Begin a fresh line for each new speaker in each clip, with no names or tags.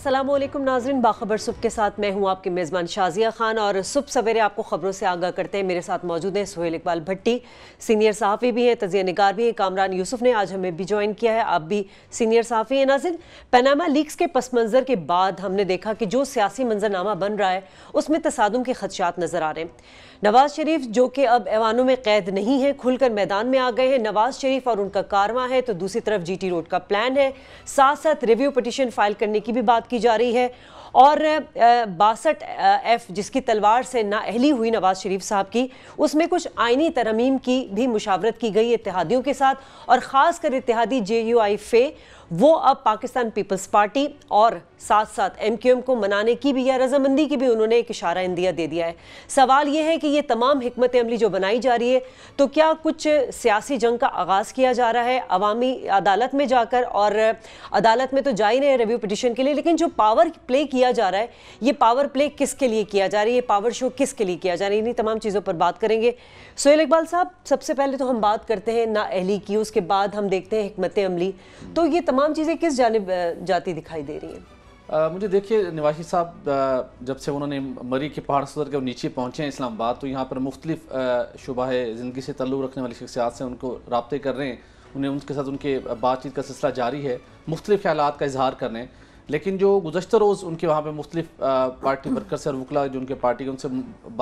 असलम नाजरन बाखबर सुबह के साथ मैं हूँ आपके मेज़बान शाजिया खान और सुबह सवेरे आपको खबरों से आगाह करते हैं मेरे साथ मौजूद हैं सोहेल इकबाल भट्टी सीनियर सहाफ़ी भी हैं तजिया निगार भी हैं कामरान यूसुफ ने आज हमें भी ज्वाइन किया है आप भी सीनियर सहाफ़ी हैं नाजिन पनामा लीक्स के पस मंज़र के बाद हमने देखा कि जो सियासी मंजरनामा बन रहा है उसमें तसादम के खदशात नज़र आ रहे हैं नवाज शरीफ जो कि अब ऐवानों में कैद नहीं है खुलकर मैदान में आ गए हैं नवाज शरीफ और उनका कारवा है तो दूसरी तरफ जी रोड का प्लान है साथ साथ रिव्यू पटिशन फाइल करने की भी बात की जा रही है और बासठ एफ जिसकी तलवार से नाअहली हुई नवाज शरीफ साहब की उसमें कुछ आइनी तरमीम की भी मुशावरत की गई इतिहादियों के साथ और ख़ास कर इतिहादी जे यू आई फे वो अब पाकिस्तान पीपल्स पार्टी और साथ साथ एमक्यूएम को मनाने की भी या रजामंदी की भी उन्होंने एक इशारा इंदिया दे दिया है सवाल ये है कि ये तमाम हमत अमली जो बनाई जा रही है तो क्या कुछ सियासी जंग का आगाज़ किया जा रहा है अवामी अदालत में जाकर और अदालत में तो जा ही नहीं रिव्यू पटिशन के लिए लेकिन जो पावर प्ले किया जा रहा है ये पावर प्ले किसके लिए किया जा रहा है पावर शो के लिए किया जा रहा है इन्हीं तमाम चीज़ों पर बात करेंगे सोहेल इकबाल साहब सबसे पहले तो हम बात करते हैं ना अहली की उसके बाद हम देखते हैं हमत अमली तो ये तमाम तमाम चीज़ें किस जानब जाती दिखाई दे रही हैं
मुझे देखिए निवासी साहब जब से उन्होंने मरी के पहाड़ से उतर के नीचे पहुँचे हैं इस्लामाबाद तो यहाँ पर मुख्तलिफ शुबाह ज़िंदगी से तल्लु रखने वाली शख्सियात से उनको रबते कर रहे हैं उन्हें उनके साथ उनके बातचीत का सिलसिला जारी है मुख्तलिफ ख्याल का इजहार कर रहे हैं लेकिन जो गुजशत रोज़ उनके वहाँ पर मुख्तलिफ पार्टी वर्कर्स और वकला जो उनके पार्टी के उनसे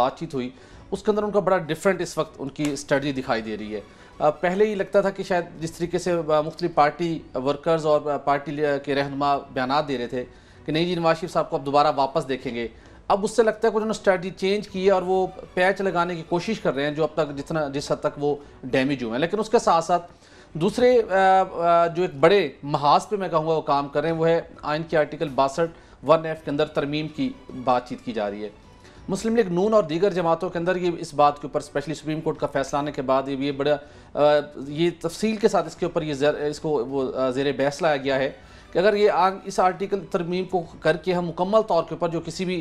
बातचीत हुई उसके अंदर उनका बड़ा डिफरेंट इस वक्त उनकी स्ट्रेटी दिखाई दे रही है पहले ही लगता था कि शायद जिस तरीके से मुख्तलि पार्टी वर्कर्स और पार्टी के रहनुमा बयान दे रहे थे कि नहीं जी नवाज साहब को अब दोबारा वापस देखेंगे अब उससे लगता है कि उन्होंने स्ट्रैटी चेंज की है और वो पैच लगाने की कोशिश कर रहे हैं जो अब तक जितना जिस हद तक वो डैमेज हुए हैं लेकिन उसके साथ साथ दूसरे जो एक बड़े महाज पे मैं कहूँगा वो काम कर रहे हैं वो है आइन के आर्टिकल बासठ वन एफ के अंदर तरमीम की बातचीत की जा रही है मुस्लिम लीग नून और दीगर जमातों के अंदर ये इस बात के ऊपर स्पेशली सुप्रीम कोर्ट का फैसला आने के बाद ये बड़ा ये तफसील के साथ इसके ऊपर ये इसको वो जेर बहस लाया गया है कि अगर ये आ, इस आर्टिकल तरमीम को करके हम मुकम्मल तौर के ऊपर जो किसी भी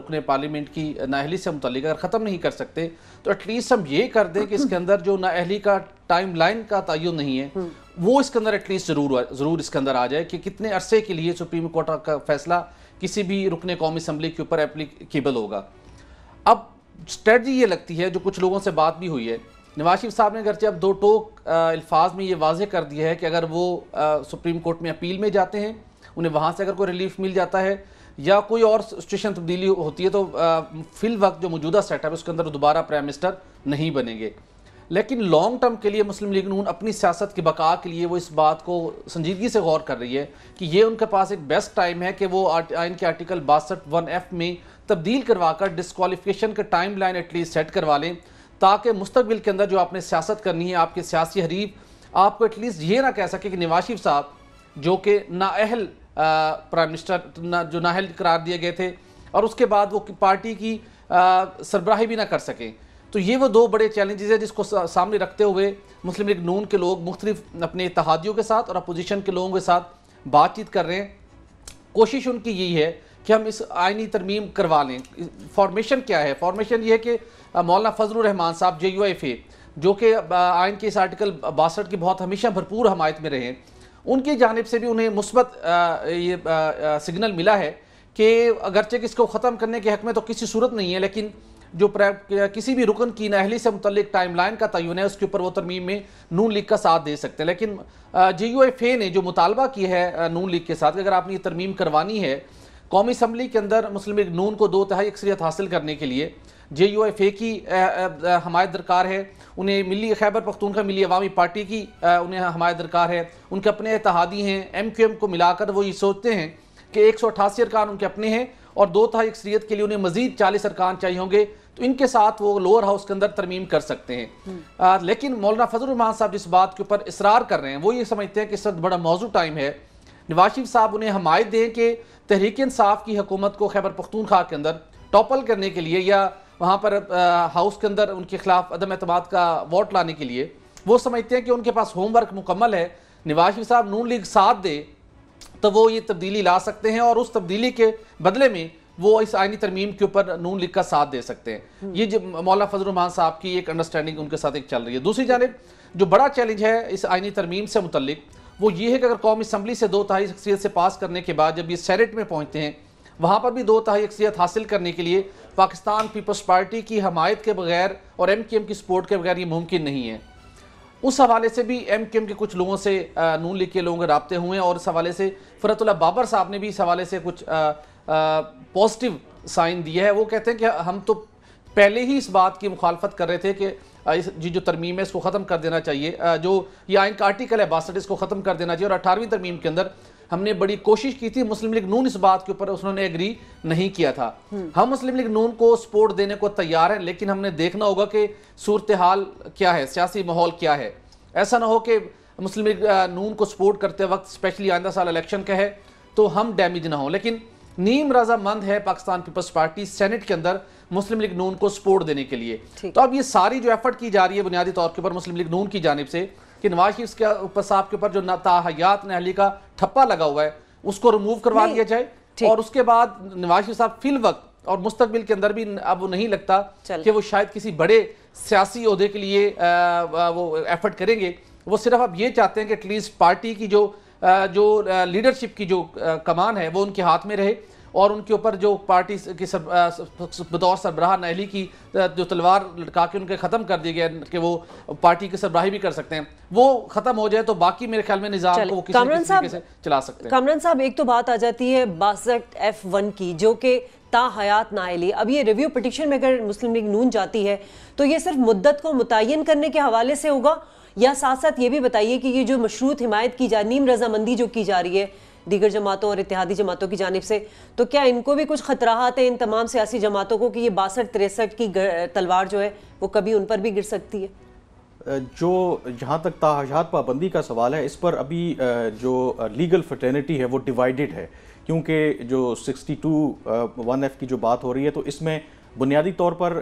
रुकन पार्लियामेंट की नाहली से मुतल अगर ख़त्म नहीं कर सकते तो एटलीस्ट हम ये कर दें कि इसके अंदर जो नाहली का टाइम लाइन का तयन नहीं है हम्म। वो इसके अंदर एटलीस्ट ज़रूर ज़रूर इसके अंदर आ जाए कि कितने अरसे के लिए सुप्रीम कोर्ट का फैसला किसी भी रुकने कौमी असम्बली के ऊपर एप्लीकेबल होगा अब स्ट्रेटजी ये लगती है जो कुछ लोगों से बात भी हुई है नवाज शरीफ साहब ने अगरचे अब दो टोक अल्फाज में ये वाजह कर दिया है कि अगर वो आ, सुप्रीम कोर्ट में अपील में जाते हैं उन्हें वहाँ से अगर कोई रिलीफ मिल जाता है या कोई और सिचुएशन तब्दीली होती है तो फिल वक्त जो मौजूदा सेटअप है उसके अंदर दोबारा प्राइम मिनिस्टर नहीं बनेंगे लेकिन लॉन्ग टर्म के लिए मुस्लिम लीग नून अपनी सियासत की बका के लिए वो इस बात को संजीदगी से गौर कर रही है कि ये उनके पास एक बेस्ट टाइम है कि वो आइन के आर्टिकल बासठ वन एफ में तब्दील करवा कर डिसकॉलीफिकेशन का टाइम लाइन एटलीस्ट सेट करवा लें ताकि मुस्तबिल के अंदर जो आपने सियासत करनी है आपके सियासी हरीफ आपको एटलीस्ट ये ना कह सके कि नवाशिफ साहब जो कि नाअहल प्राइम मिनिस्टर ना जो नाअहल करार दिए गए थे और उसके बाद वो पार्टी की सरबराही भी ना कर सकें तो ये वो दो बड़े चैलेंजेस हैं जिसको सामने रखते हुए मुस्लिम लीग नून के लोग मुख्तलिफ अपने इतिहादियों के साथ और अपोजिशन के लोगों के साथ बातचीत कर रहे हैं कोशिश उनकी यही है कि हम इस आइनी तरमीम करवा लें फॉर्मेशन क्या है फॉर्मेशन ये है कि मौलाना फजल रहमान साहब जे यू एफ ए जो कि आइन के इस आर्टिकल बासठ की बहुत हमेशा भरपूर हमायत में रहे उनकी जानब से भी उन्हें मुस्बत ये सिग्नल मिला है कि अगरचे कि इसको ख़त्म करने के हक में तो किसी सूरत नहीं है लेकिन जो किसी भी रुकन की नहली से मुतलिक लाइन का तयन है उसके ऊपर वो तरमीम में नून लीग का साथ दे सकते हैं लेकिन जे यू एफ ए ने जो मुतालबा किया है नून लीग के साथ अगर आपने ये तरमीम करवानी है कौमी असम्बली के अंदर मुस्लिम लीग नून को दो तहाई अक्सरियत हासिल करने के लिए जे यू एफ ए की हमायत दरकार है उन्हें मिली खैबर पख्तूनखा मिली अवामी पार्टी की उन्हें हमायत दरकार है उनके अपने इतिहादी हैं एम क्यू एम को मिलाकर वो ये सोचते हैं कि एक सौ अठासी अरकान उनके अपने हैं और दो तहाई अक्सरीत के लिए उन्हें मजीद चालीस अरकान चाहिए होंगे तो इनके साथ वो लोअर हाउस के अंदर तरमीम कर सकते हैं हम्म। आ, लेकिन मौलाना फजलरहमान साहब जिस बात के ऊपर इसरार कर रहे हैं वो ये समझते हैं कि इस वक्त बड़ा मौजू टाइम है नवाज शरीफ साहब उन्हें हमायत दें कि तहरीक इंसाफ की हुकूमत को खैबर पख्तूनख्वा के अंदर टॉपल करने के लिए या वहाँ पर आ, हाउस के अंदर उनके खिलाफ अदम अतमाद का वोट लाने के लिए वो समझते हैं कि उनके पास होमवर्क मुकम्मल है नवाज शरीफ साहब नून लीग साथ दे तो वो ये तब्दीली ला सकते हैं और उस तब्दीली के बदले में वो इस आइनी तरमीम के ऊपर नून लिख का साथ दे सकते हैं हम्म। ये मौलाना फजलरहमान साहब की एक अंडरस्टैंडिंग उनके साथ एक चल रही है दूसरी जानब जो बड़ा चैलेंज है इस आइनी तरमीम से मुतलिक वो ये है कि अगर कौम इसम्बली से दो तहाई शख्सियत से पास करने के बाद जब ये सैनेट में पहुँचते हैं वहाँ पर भी दो तहाई शख्सियत हासिल करने के लिए पाकिस्तान पीपल्स पार्टी की हमायत के बगैर और एम के एम की सपोर्ट के बगैर ये मुमकिन नहीं है उस हवाले से भी एम के एम के कुछ लोगों से नून लिख के लोगों के रबते हुए हैं और इस हवाले से फ़रतुल्ला बाबर साहब ने भी इस हवाले से कुछ आ, पॉजिटिव साइन दिया है वो कहते हैं कि हम तो पहले ही इस बात की मुखालफत कर रहे थे कि इस जी जो तरमीम है इसको ख़त्म कर देना चाहिए जो ये आइन का आर्टिकल है बासठ इसको ख़त्म कर देना चाहिए और अठारहवीं तरमीम के अंदर हमने बड़ी कोशिश की थी मुस्लिम लीग नून इस बात के ऊपर उन्होंने एग्री नहीं किया था हम्म। हम मुस्लिम लीग नून को सपोर्ट देने को तैयार हैं लेकिन हमने देखना होगा कि सूरत हाल क्या है सियासी माहौल क्या है ऐसा ना हो कि मुस्लिम लीग नून को सपोर्ट करते वक्त स्पेशली आइंदा साल इलेक्शन का है तो हम डैमेज ना हों लेकिन नीम रजामंद है पाकिस्तान पीपल्स पार्टी सेनेट के अंदर मुस्लिम लीग नून को सपोर्ट देने के लिए तो अब ये सारी जो एफर्ट की जा रही है बुनियादी तौर के ऊपर मुस्लिम लीग नून की जानब से कि नवाज शरीफ के ऊपर साहब के ऊपर जो नाहयात नहली का ठप्पा लगा हुआ है उसको रिमूव करवा दिया जाए और उसके बाद नवाज शरीफ साहब फिल वक्त और मुस्तबिल के अंदर भी अब नहीं लगता कि वो शायद किसी बड़े सियासी अहदे के लिए वो एफर्ट करेंगे वो सिर्फ अब ये चाहते हैं कि एटलीस्ट पार्टी की जो जो लीडरशिप की जो कमान है वो उनके हाथ में रहे और उनके ऊपर जो पार्टी की सर, बतौर सरबराह नहली की जो तलवार लटका के उनके ख़त्म कर दिए गए कि वो पार्टी की सरबराही भी कर सकते हैं वो ख़त्म हो जाए तो बाकी मेरे ख्याल में निज़ाम को वो किसी किसी साहब चला सकते हैं कामरान
साहब एक तो बात आ जाती है बासठ एफ वन की जो कि ता हयात नायली अब ये रिव्यू पटिशन में अगर मुस्लिम लीग नून जाती है तो ये सिर्फ मुद्दत को मुतन करने के हवाले से होगा या साथ साथ ये भी बताइए कि ये जो मशरूत हिमायत की जा नीम रजामंदी जो की जा रही है दीगर जमातों और इतिहादी जमातों की जानब से तो क्या इनको भी कुछ खतरा हैं इन तमाम सियासी जमातों को कि ये बासठ तिरसठ की तलवार जो है वो कभी उन पर भी गिर सकती
है जो जहाँ तक ताहजात पाबंदी का सवाल है इस पर अभी जो लीगल फर्टर्निटी है वो डिवाइडेड है क्योंकि जो 62 टू वन एफ़ की जो बात हो रही है तो इसमें बुनियादी तौर पर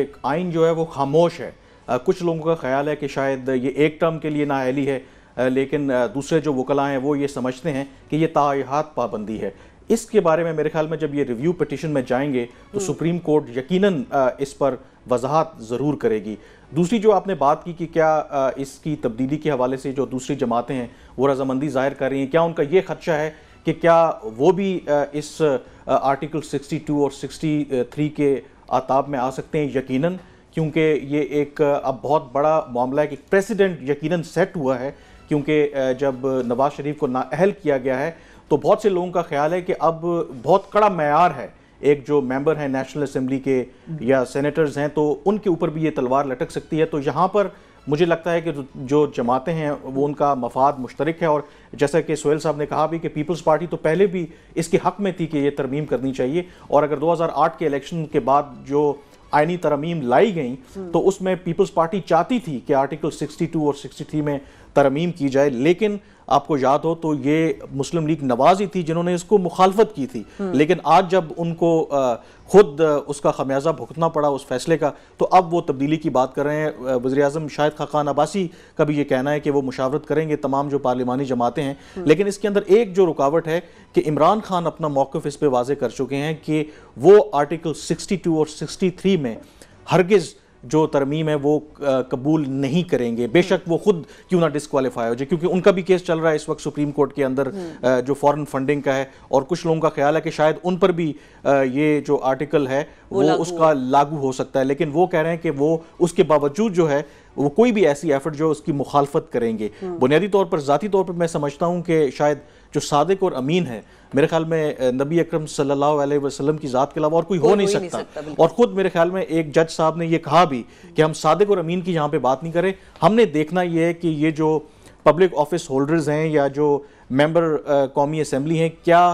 एक आइन जो है वो खामोश है कुछ लोगों का ख्याल है कि शायद ये एक टर्म के लिए नाअहली है लेकिन दूसरे जो वकला हैं वो ये समझते हैं कि ये तायहात पाबंदी है इसके बारे में मेरे ख्याल में जब ये रिव्यू पटिशन में जाएंगे तो हम्म। सुप्रीम कोर्ट यकीनन इस पर वजाहत ज़रूर करेगी दूसरी जो आपने बात की कि क्या इसकी तब्दीली के हवाले से जो दूसरी जमातें हैं वो रजामंदी ज़ाहिर कर रही हैं क्या उनका ये खदशा है कि क्या वो भी इस आर्टिकल 62 और 63 के आताब में आ सकते हैं यकीनन क्योंकि ये एक अब बहुत बड़ा मामला है कि प्रेसिडेंट यकीनन सेट हुआ है क्योंकि जब नवाज शरीफ को नाअहल किया गया है तो बहुत से लोगों का ख्याल है कि अब बहुत कड़ा मैार है एक जो मेंबर हैं नेशनल असम्बली के या सेनेटर्स हैं तो उनके ऊपर भी ये तलवार लटक सकती है तो यहाँ पर मुझे लगता है कि जो जमातें हैं वो उनका मफाद मुश्तरक है और जैसा कि सोहेल साहब ने कहा भी कि पीपल्स पार्टी तो पहले भी इसके हक में थी कि ये तरमीम करनी चाहिए और अगर 2008 के इलेक्शन के बाद जो आयनी तरमीम लाई गई हम्म। तो उसमें पीपल्स पार्टी चाहती थी कि आर्टिकल 62 और 63 में तरमीम की जाए लेकिन आपको याद हो तो ये मुस्लिम लीग नवाज ही थी जिन्होंने इसको मुखालफत की थी लेकिन आज जब उनको खुद उसका खमियाजा भुगतना पड़ा उस फैसले का तो अब वो तब्दीली की बात कर रहे हैं वजी अजम शाहिद खाकान अब्बासी का भी ये कहना है कि वो मुशावरत करेंगे तमाम जो पार्लिमानी जमातें हैं लेकिन इसके अंदर एक जो रुकावट है कि इमरान खान अपना मौक़ इस पर वाजे कर चुके हैं कि वो आर्टिकल सिक्सटी टू और सिक्सटी थ्री में हरगज़ जो तरमीम है वो कबूल नहीं करेंगे बेशक वो खुद क्यों ना डिसक्वालीफाई हो जाए क्योंकि उनका भी केस चल रहा है इस वक्त सुप्रीम कोर्ट के अंदर हम्म। जो फॉरेन फंडिंग का है और कुछ लोगों का ख्याल है कि शायद उन पर भी ये जो आर्टिकल है वो, वो उसका लागू हो सकता है लेकिन वो कह रहे हैं कि वो उसके बावजूद जो है वो कोई भी ऐसी एफर्ट जो उसकी मुखालफत करेंगे हम्म। बुनियादी तौर पर ज़ाती तौर पर मैं समझता हूँ कि शायद जो सादक और अमीन है मेरे ख्याल में नबी अक्रम सल्लल्लाहु की ज़ात के अलावा और कोई हो नहीं सकता, और ख़ुद मेरे ख्याल में एक जज साहब ने यह कहा भी कि हम सादक और अमीन की यहाँ पे बात नहीं करें हमने देखना यह है कि ये जो पब्लिक ऑफिस होल्डर्स हैं या जो मेंबर कौमी असम्बली हैं क्या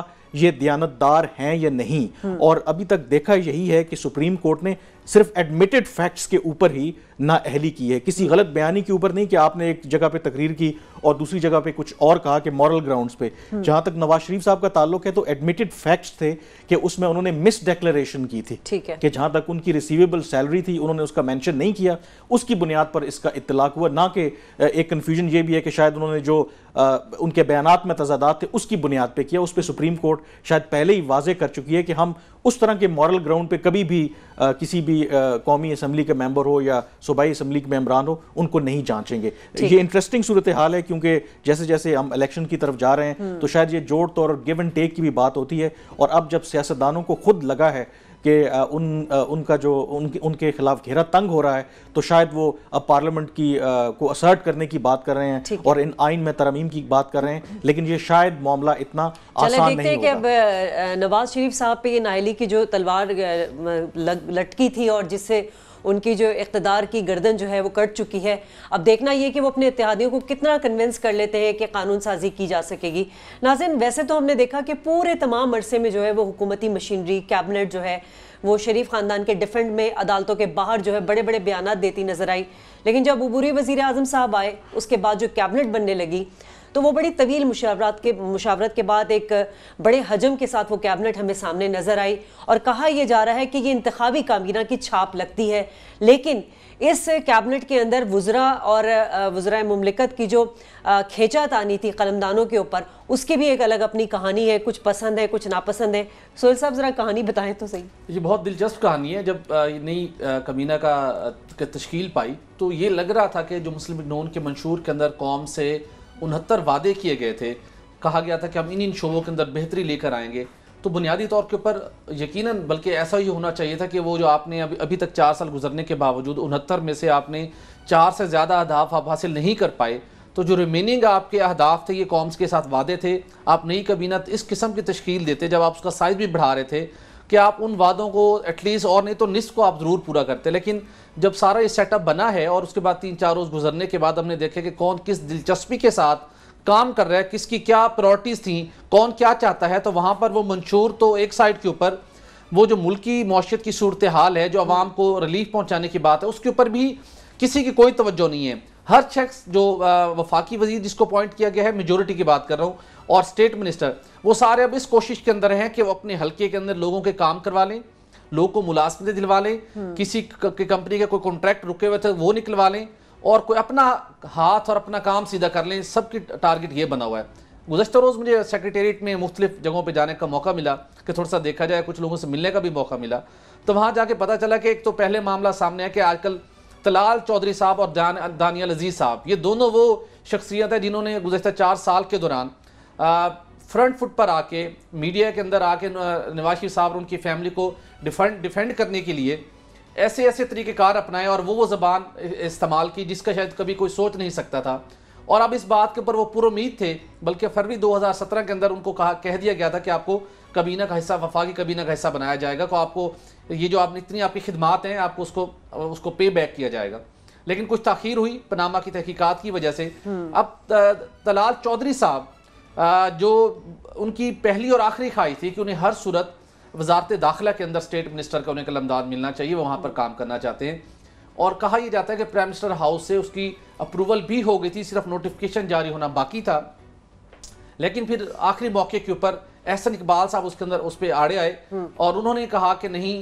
ये दयानतदार हैं या नहीं हम्म। और अभी तक देखा यही है कि सुप्रीम कोर्ट ने सिर्फ एडमिटेड फैक्ट्स के ऊपर ही नाअहली की है किसी गलत बयानी के ऊपर नहीं कि आपने एक जगह पे तकरीर की और दूसरी जगह पे कुछ और कहा कि मॉरल ग्राउंड्स पे हम्म। जहां तक नवाज शरीफ साहब का ताल्लुक है तो एडमिटेड फैक्ट्स थे कि उसमें उन्होंने मिस डेक्लेरेशन की थी ठीक है कि जहां तक उनकी रिसीवेबल सैलरी थी उन्होंने उसका मैंशन नहीं किया उसकी बुनियाद पर इसका इतलाक हुआ ना कि एक कन्फ्यूजन ये भी है कि शायद उन्होंने जो आ, उनके बयान में तजादात थे उसकी बुनियाद पर किया उस पर सुप्रीम कोर्ट शायद पहले ही वाजे कर चुकी है कि हम उस तरह के मॉरल ग्राउंड पे कभी भी आ, किसी भी आ, कौमी असम्बली के मेंबर हो या सूबाई असम्बली के मेम्बरान हो उनको नहीं जांचेंगे ये इंटरेस्टिंग सूरत हाल है क्योंकि जैसे जैसे हम इलेक्शन की तरफ जा रहे हैं हम्म। तो शायद ये जोड़ तौर और गिव एंड टेक की भी बात होती है और अब जब सियासतदानों को खुद लगा है कि उन उनका जो उनके उनके खिलाफ घेरा तंग हो रहा है तो शायद वो अब पार्लियामेंट की को असर्ट करने की बात कर रहे हैं और इन आइन में तरमीम की बात कर रहे हैं लेकिन ये शायद मामला इतना आसान नहीं कि अब
नवाज शरीफ साहब पे नाइली की जो तलवार लटकी थी और जिससे उनकी जो इकतदार की गर्दन जो है वो कट चुकी है अब देखना यह कि वो अपने इतिहादियों को कितना कन्विंस कर लेते हैं कि कानून साजी की जा सकेगी नाजिन वैसे तो हमने देखा कि पूरे तमाम अरसे में जो है वो हुकूमती मशीनरी कैबिनेट जो है वो शरीफ खानदान के डिफेंड में अदालतों के बाहर जो है बड़े बड़े बयान देती नजर आई लेकिन जब अबूरी वजी अजम साहब आए उसके बाद जो कैबिनेट बनने लगी तो वो बड़ी तवील मुशावरत के मुशावरत के बाद एक बड़े हजम के साथ वो कैबिनेट हमें सामने नज़र आई और कहा यह जा रहा है कि ये इंतवी कामीना की छाप लगती है लेकिन इस कैबिनेट के अंदर वज्रा और वज्रा ममलिकत की जो खेचा तानी थी कलमदानों के ऊपर उसकी भी एक अलग अपनी कहानी है कुछ पसंद है कुछ नापसंद है सोहेल साहब ज़रा कहानी बताएं तो सही
ये बहुत दिलचस्प कहानी है जब नई कमीना का तश्कील पाई तो ये लग रहा था कि जो मुस्लिम नोन के मंशूर के अंदर कौम से उनहत्तर वादे किए गए थे कहा गया था कि हम इन इन शोबों के अंदर बेहतरी लेकर आएंगे तो बुनियादी तौर के ऊपर यकीनन बल्कि ऐसा ही होना चाहिए था कि वो जो आपने अभी अभी तक चार साल गुजरने के बावजूद उनहत्तर में से आपने चार से ज़्यादा अहदाफ आप हासिल नहीं कर पाए तो जो रिमेनिंग आपके अहदाफ थे ये कॉम्स के साथ वादे थे आप नई कबीना इस किस्म की तश्ील देते जब आप उसका साइज़ भी बढ़ा रहे थे कि आप उन वादों को एटलीस्ट और नहीं तो निस्फ को आप ज़रूर पूरा करते लेकिन जब सारा ये सेटअप बना है और उसके बाद तीन चार रोज़ गुजरने के बाद हमने देखा कि कौन किस दिलचस्पी के साथ काम कर रहा है किसकी क्या प्रायोरिटीज़ थी कौन क्या चाहता है तो वहाँ पर वो मंशूर तो एक साइड के ऊपर वो जो मुल्की मौशियत की सूरत हाल है जो आवाम को रिलीफ पहुँचाने की बात है उसके ऊपर भी किसी की कोई तवज्जो नहीं है हर शख्स जो वफाकी वजीर जिसको अपॉइंट किया गया है मेजोरिटी की बात कर रहा हूँ और स्टेट मिनिस्टर वो सारे अब इस कोशिश के अंदर हैं कि वो अपने हल्के के अंदर लोगों के काम करवा लें लोगों को मुलाजमतें दिलवा लें हम्म। किसी की कंपनी का कोई कॉन्ट्रैक्ट रुके हुए थे वो निकलवा लें और कोई अपना हाथ और अपना काम सीधा कर लें सबकी टारगेट ये बना हुआ है गुजशत रोज़ मुझे सेक्रेटेट में मुख्तलिफ जगहों पर जाने का मौका मिला कि थोड़ा सा देखा जाए कुछ लोगों से मिलने का भी मौका मिला तो वहाँ जाके पता चला कि एक तो पहले मामला सामने आया कि आजकल तलाल चौधरी साहब और दान, दानियाल अजीज साहब ये दोनों वो शख्सियत हैं जिन्होंने गुजशत चार साल के दौरान फ्रंट फुट पर आके मीडिया के अंदर आके नवाज शरीफ साहब और उनकी फैमिली को डिफेंड डिफेंड करने के लिए ऐसे ऐसे तरीक़ेकार अपनाए और वो वो ज़बान इस्तेमाल की जिसका शायद कभी कोई सोच नहीं सकता था और अब इस बात के ऊपर वो पुरुद थे बल्कि फरवरी 2017 के अंदर उनको कहा कह दिया गया था कि आपको कबीना का हिस्सा वफाकी कबीना का हिस्सा बनाया जाएगा को आपको तो ये जो आप इतनी आपकी खिदमात हैं आपको उसको उसको पे बैक किया जाएगा लेकिन कुछ तखीर हुई पनामा की तहकीकत की वजह से हम्म। अब तलाल चौधरी साहब जो उनकी पहली और आखिरी ख्वाहिश थी कि उन्हें हर सूरत वजारत दाखिला के अंदर स्टेट मिनिस्टर का उन्हें कलमदार मिलना चाहिए वहाँ पर काम करना चाहते हैं और कहा यह जाता है कि प्राइम मिनिस्टर हाउस से उसकी अप्रूवल भी हो गई थी सिर्फ नोटिफिकेशन जारी होना बाकी था लेकिन फिर आखिरी मौके के ऊपर एहसन इकबाल साहब उसके अंदर उस पर आड़े आए हम्म। और उन्होंने कहा कि नहीं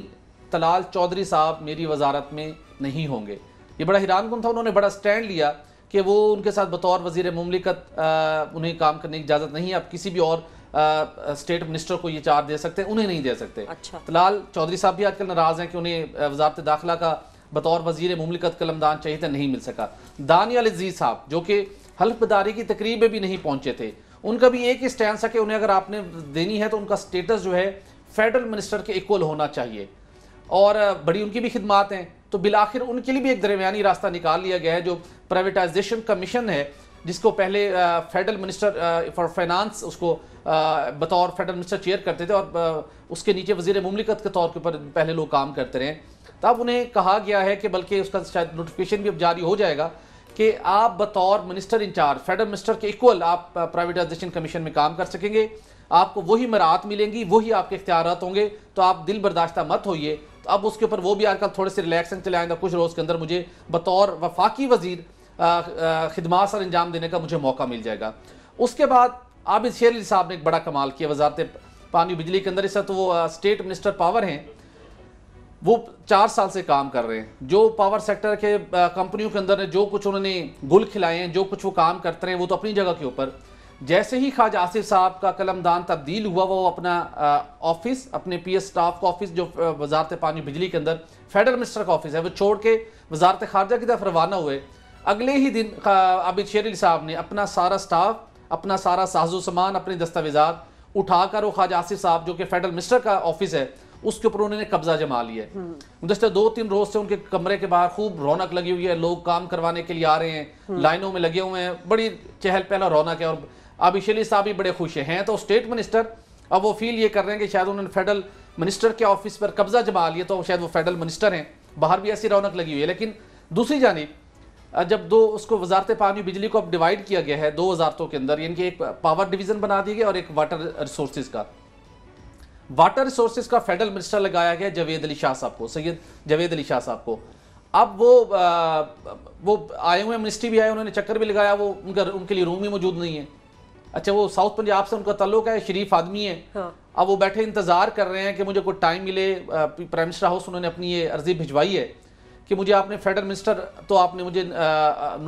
तलाल चौधरी साहब मेरी वजारत में नहीं होंगे ये बड़ा हैरान कन था उन्होंने बड़ा स्टैंड लिया कि वो उनके साथ बतौर वजीर ममलिकत उन्हें काम करने की इजाज़त नहीं है आप किसी भी और आ, स्टेट मिनिस्टर को ये चार दे सकते हैं उन्हें नहीं दे सकते अच्छा। तलाल चौधरी साहब भी आजकल नाराज़ हैं कि उन्हें वजारत दाखिला का बतौर वजीर ममलिकत कलमदान चाहिए था नहीं मिल सका दानियाल अजीज साहब जो कि हल्फदारी की तकरीब में भी नहीं पहुंचे थे उनका भी एक ही स्टैंड था कि उन्हें अगर आपने देनी है तो उनका स्टेटस जो है फेडरल मिनिस्टर के इक्वल होना चाहिए और बड़ी उनकी भी खिदमत हैं तो बिल आखिर उनके लिए भी एक दरमियानी रास्ता निकाल लिया गया है जो प्राइवेटाइजेशन कमीशन है जिसको पहले फेडरल मिनिस्टर फॉर फाइनेंस उसको आ, बतौर फेडरल मिनिस्टर चेयर करते थे और आ, उसके नीचे वजीर ममलिकत के तौर के ऊपर पहले लोग काम करते रहे तब उन्हें कहा गया है कि बल्कि उसका शायद नोटिफिकेशन भी अब जारी हो जाएगा कि आप बतौर मिनिस्टर इंचार्ज फेडरल मिनिस्टर के इक्वल आप प्राइवेटाइजेशन कमीशन में काम कर सकेंगे आपको वही मराहत मिलेंगी वही आपके इख्तियार होंगे तो आप दिल बर्दाश्त मत होइए अब उसके ऊपर वो भी आजकल थोड़े से रिलैक्सन चले आएंगे कुछ रोज़ के अंदर मुझे बतौर वफाकी वजीर खदमात सर अंजाम देने का मुझे मौका मिल जाएगा उसके बाद आबिद शेर अली साहब ने एक बड़ा कमाल किया वजारत पानी बिजली के अंदर इस तो वो स्टेट मिनिस्टर पावर हैं वो चार साल से काम कर रहे हैं जो पावर सेक्टर के कंपनियों के अंदर जो कुछ उन्होंने गुल खिलाए हैं जो कुछ वो काम करते हैं वो तो अपनी जगह के ऊपर जैसे ही खाज आसिफ साहब का कलमदान तब्दील हुआ वो अपना ऑफिस अपने पीएस स्टाफ का ऑफिस जो वजारत पानी बिजली के अंदर फेडरल मिनिस्टर का ऑफिस है वो छोड़ के वजारत खारजा की तरफ रवाना हुए अगले ही दिन आबिद शेर साहब ने अपना सारा स्टाफ अपना सारा साजो सामान अपने दस्तावेजात उठाकर वो खाज आसिफ साहब जो कि फेडरल मिनिस्टर का ऑफिस है उसके ऊपर उन्होंने कब्जा जमा लिया गुजस्तर हम्म। गुजशत दो तीन रोज से उनके कमरे के बाहर खूब रौनक लगी हुई है लोग काम करवाने के लिए आ रहे हैं हम्म। लाइनों में लगे हुए हैं बड़ी चहल पहला रौनक है और अब इशली साहब भी बड़े खुश हैं तो स्टेट मिनिस्टर अब वो फील ये कर रहे हैं कि शायद उन्होंने फेडरल मिनिस्टर के ऑफिस पर कब्जा जमा लिया तो शायद वो फेडरल मिनिस्टर हैं बाहर भी ऐसी रौनक लगी हुई है लेकिन दूसरी जानब जब दो उसको वजारत पानी बिजली को अब डिवाइड किया गया है दो वजारतों के अंदर यानी कि एक पावर डिवीज़न बना दी गई और एक वाटर रिसोर्स का वाटर रिसोर्स का फेडरल मिनिस्टर लगाया गया जवेद अली शाह साहब को सैयद जवेद अली शाह साहब को अब वो आ, वो आए हुए मिनिस्ट्री भी आए उन्होंने चक्कर भी लगाया वो उनका उनके लिए रूम ही मौजूद नहीं है अच्छा वो साउथ पंजाब से उनका तल्लुक है शरीफ आदमी है हाँ। अब वो बैठे इंतजार कर रहे हैं कि मुझे कुछ टाइम मिले प्राइम मिनिस्टर हाउस उन्होंने अपनी ये अर्जी भिजवाई है कि मुझे आपने फेडरल मिनिस्टर तो आपने मुझे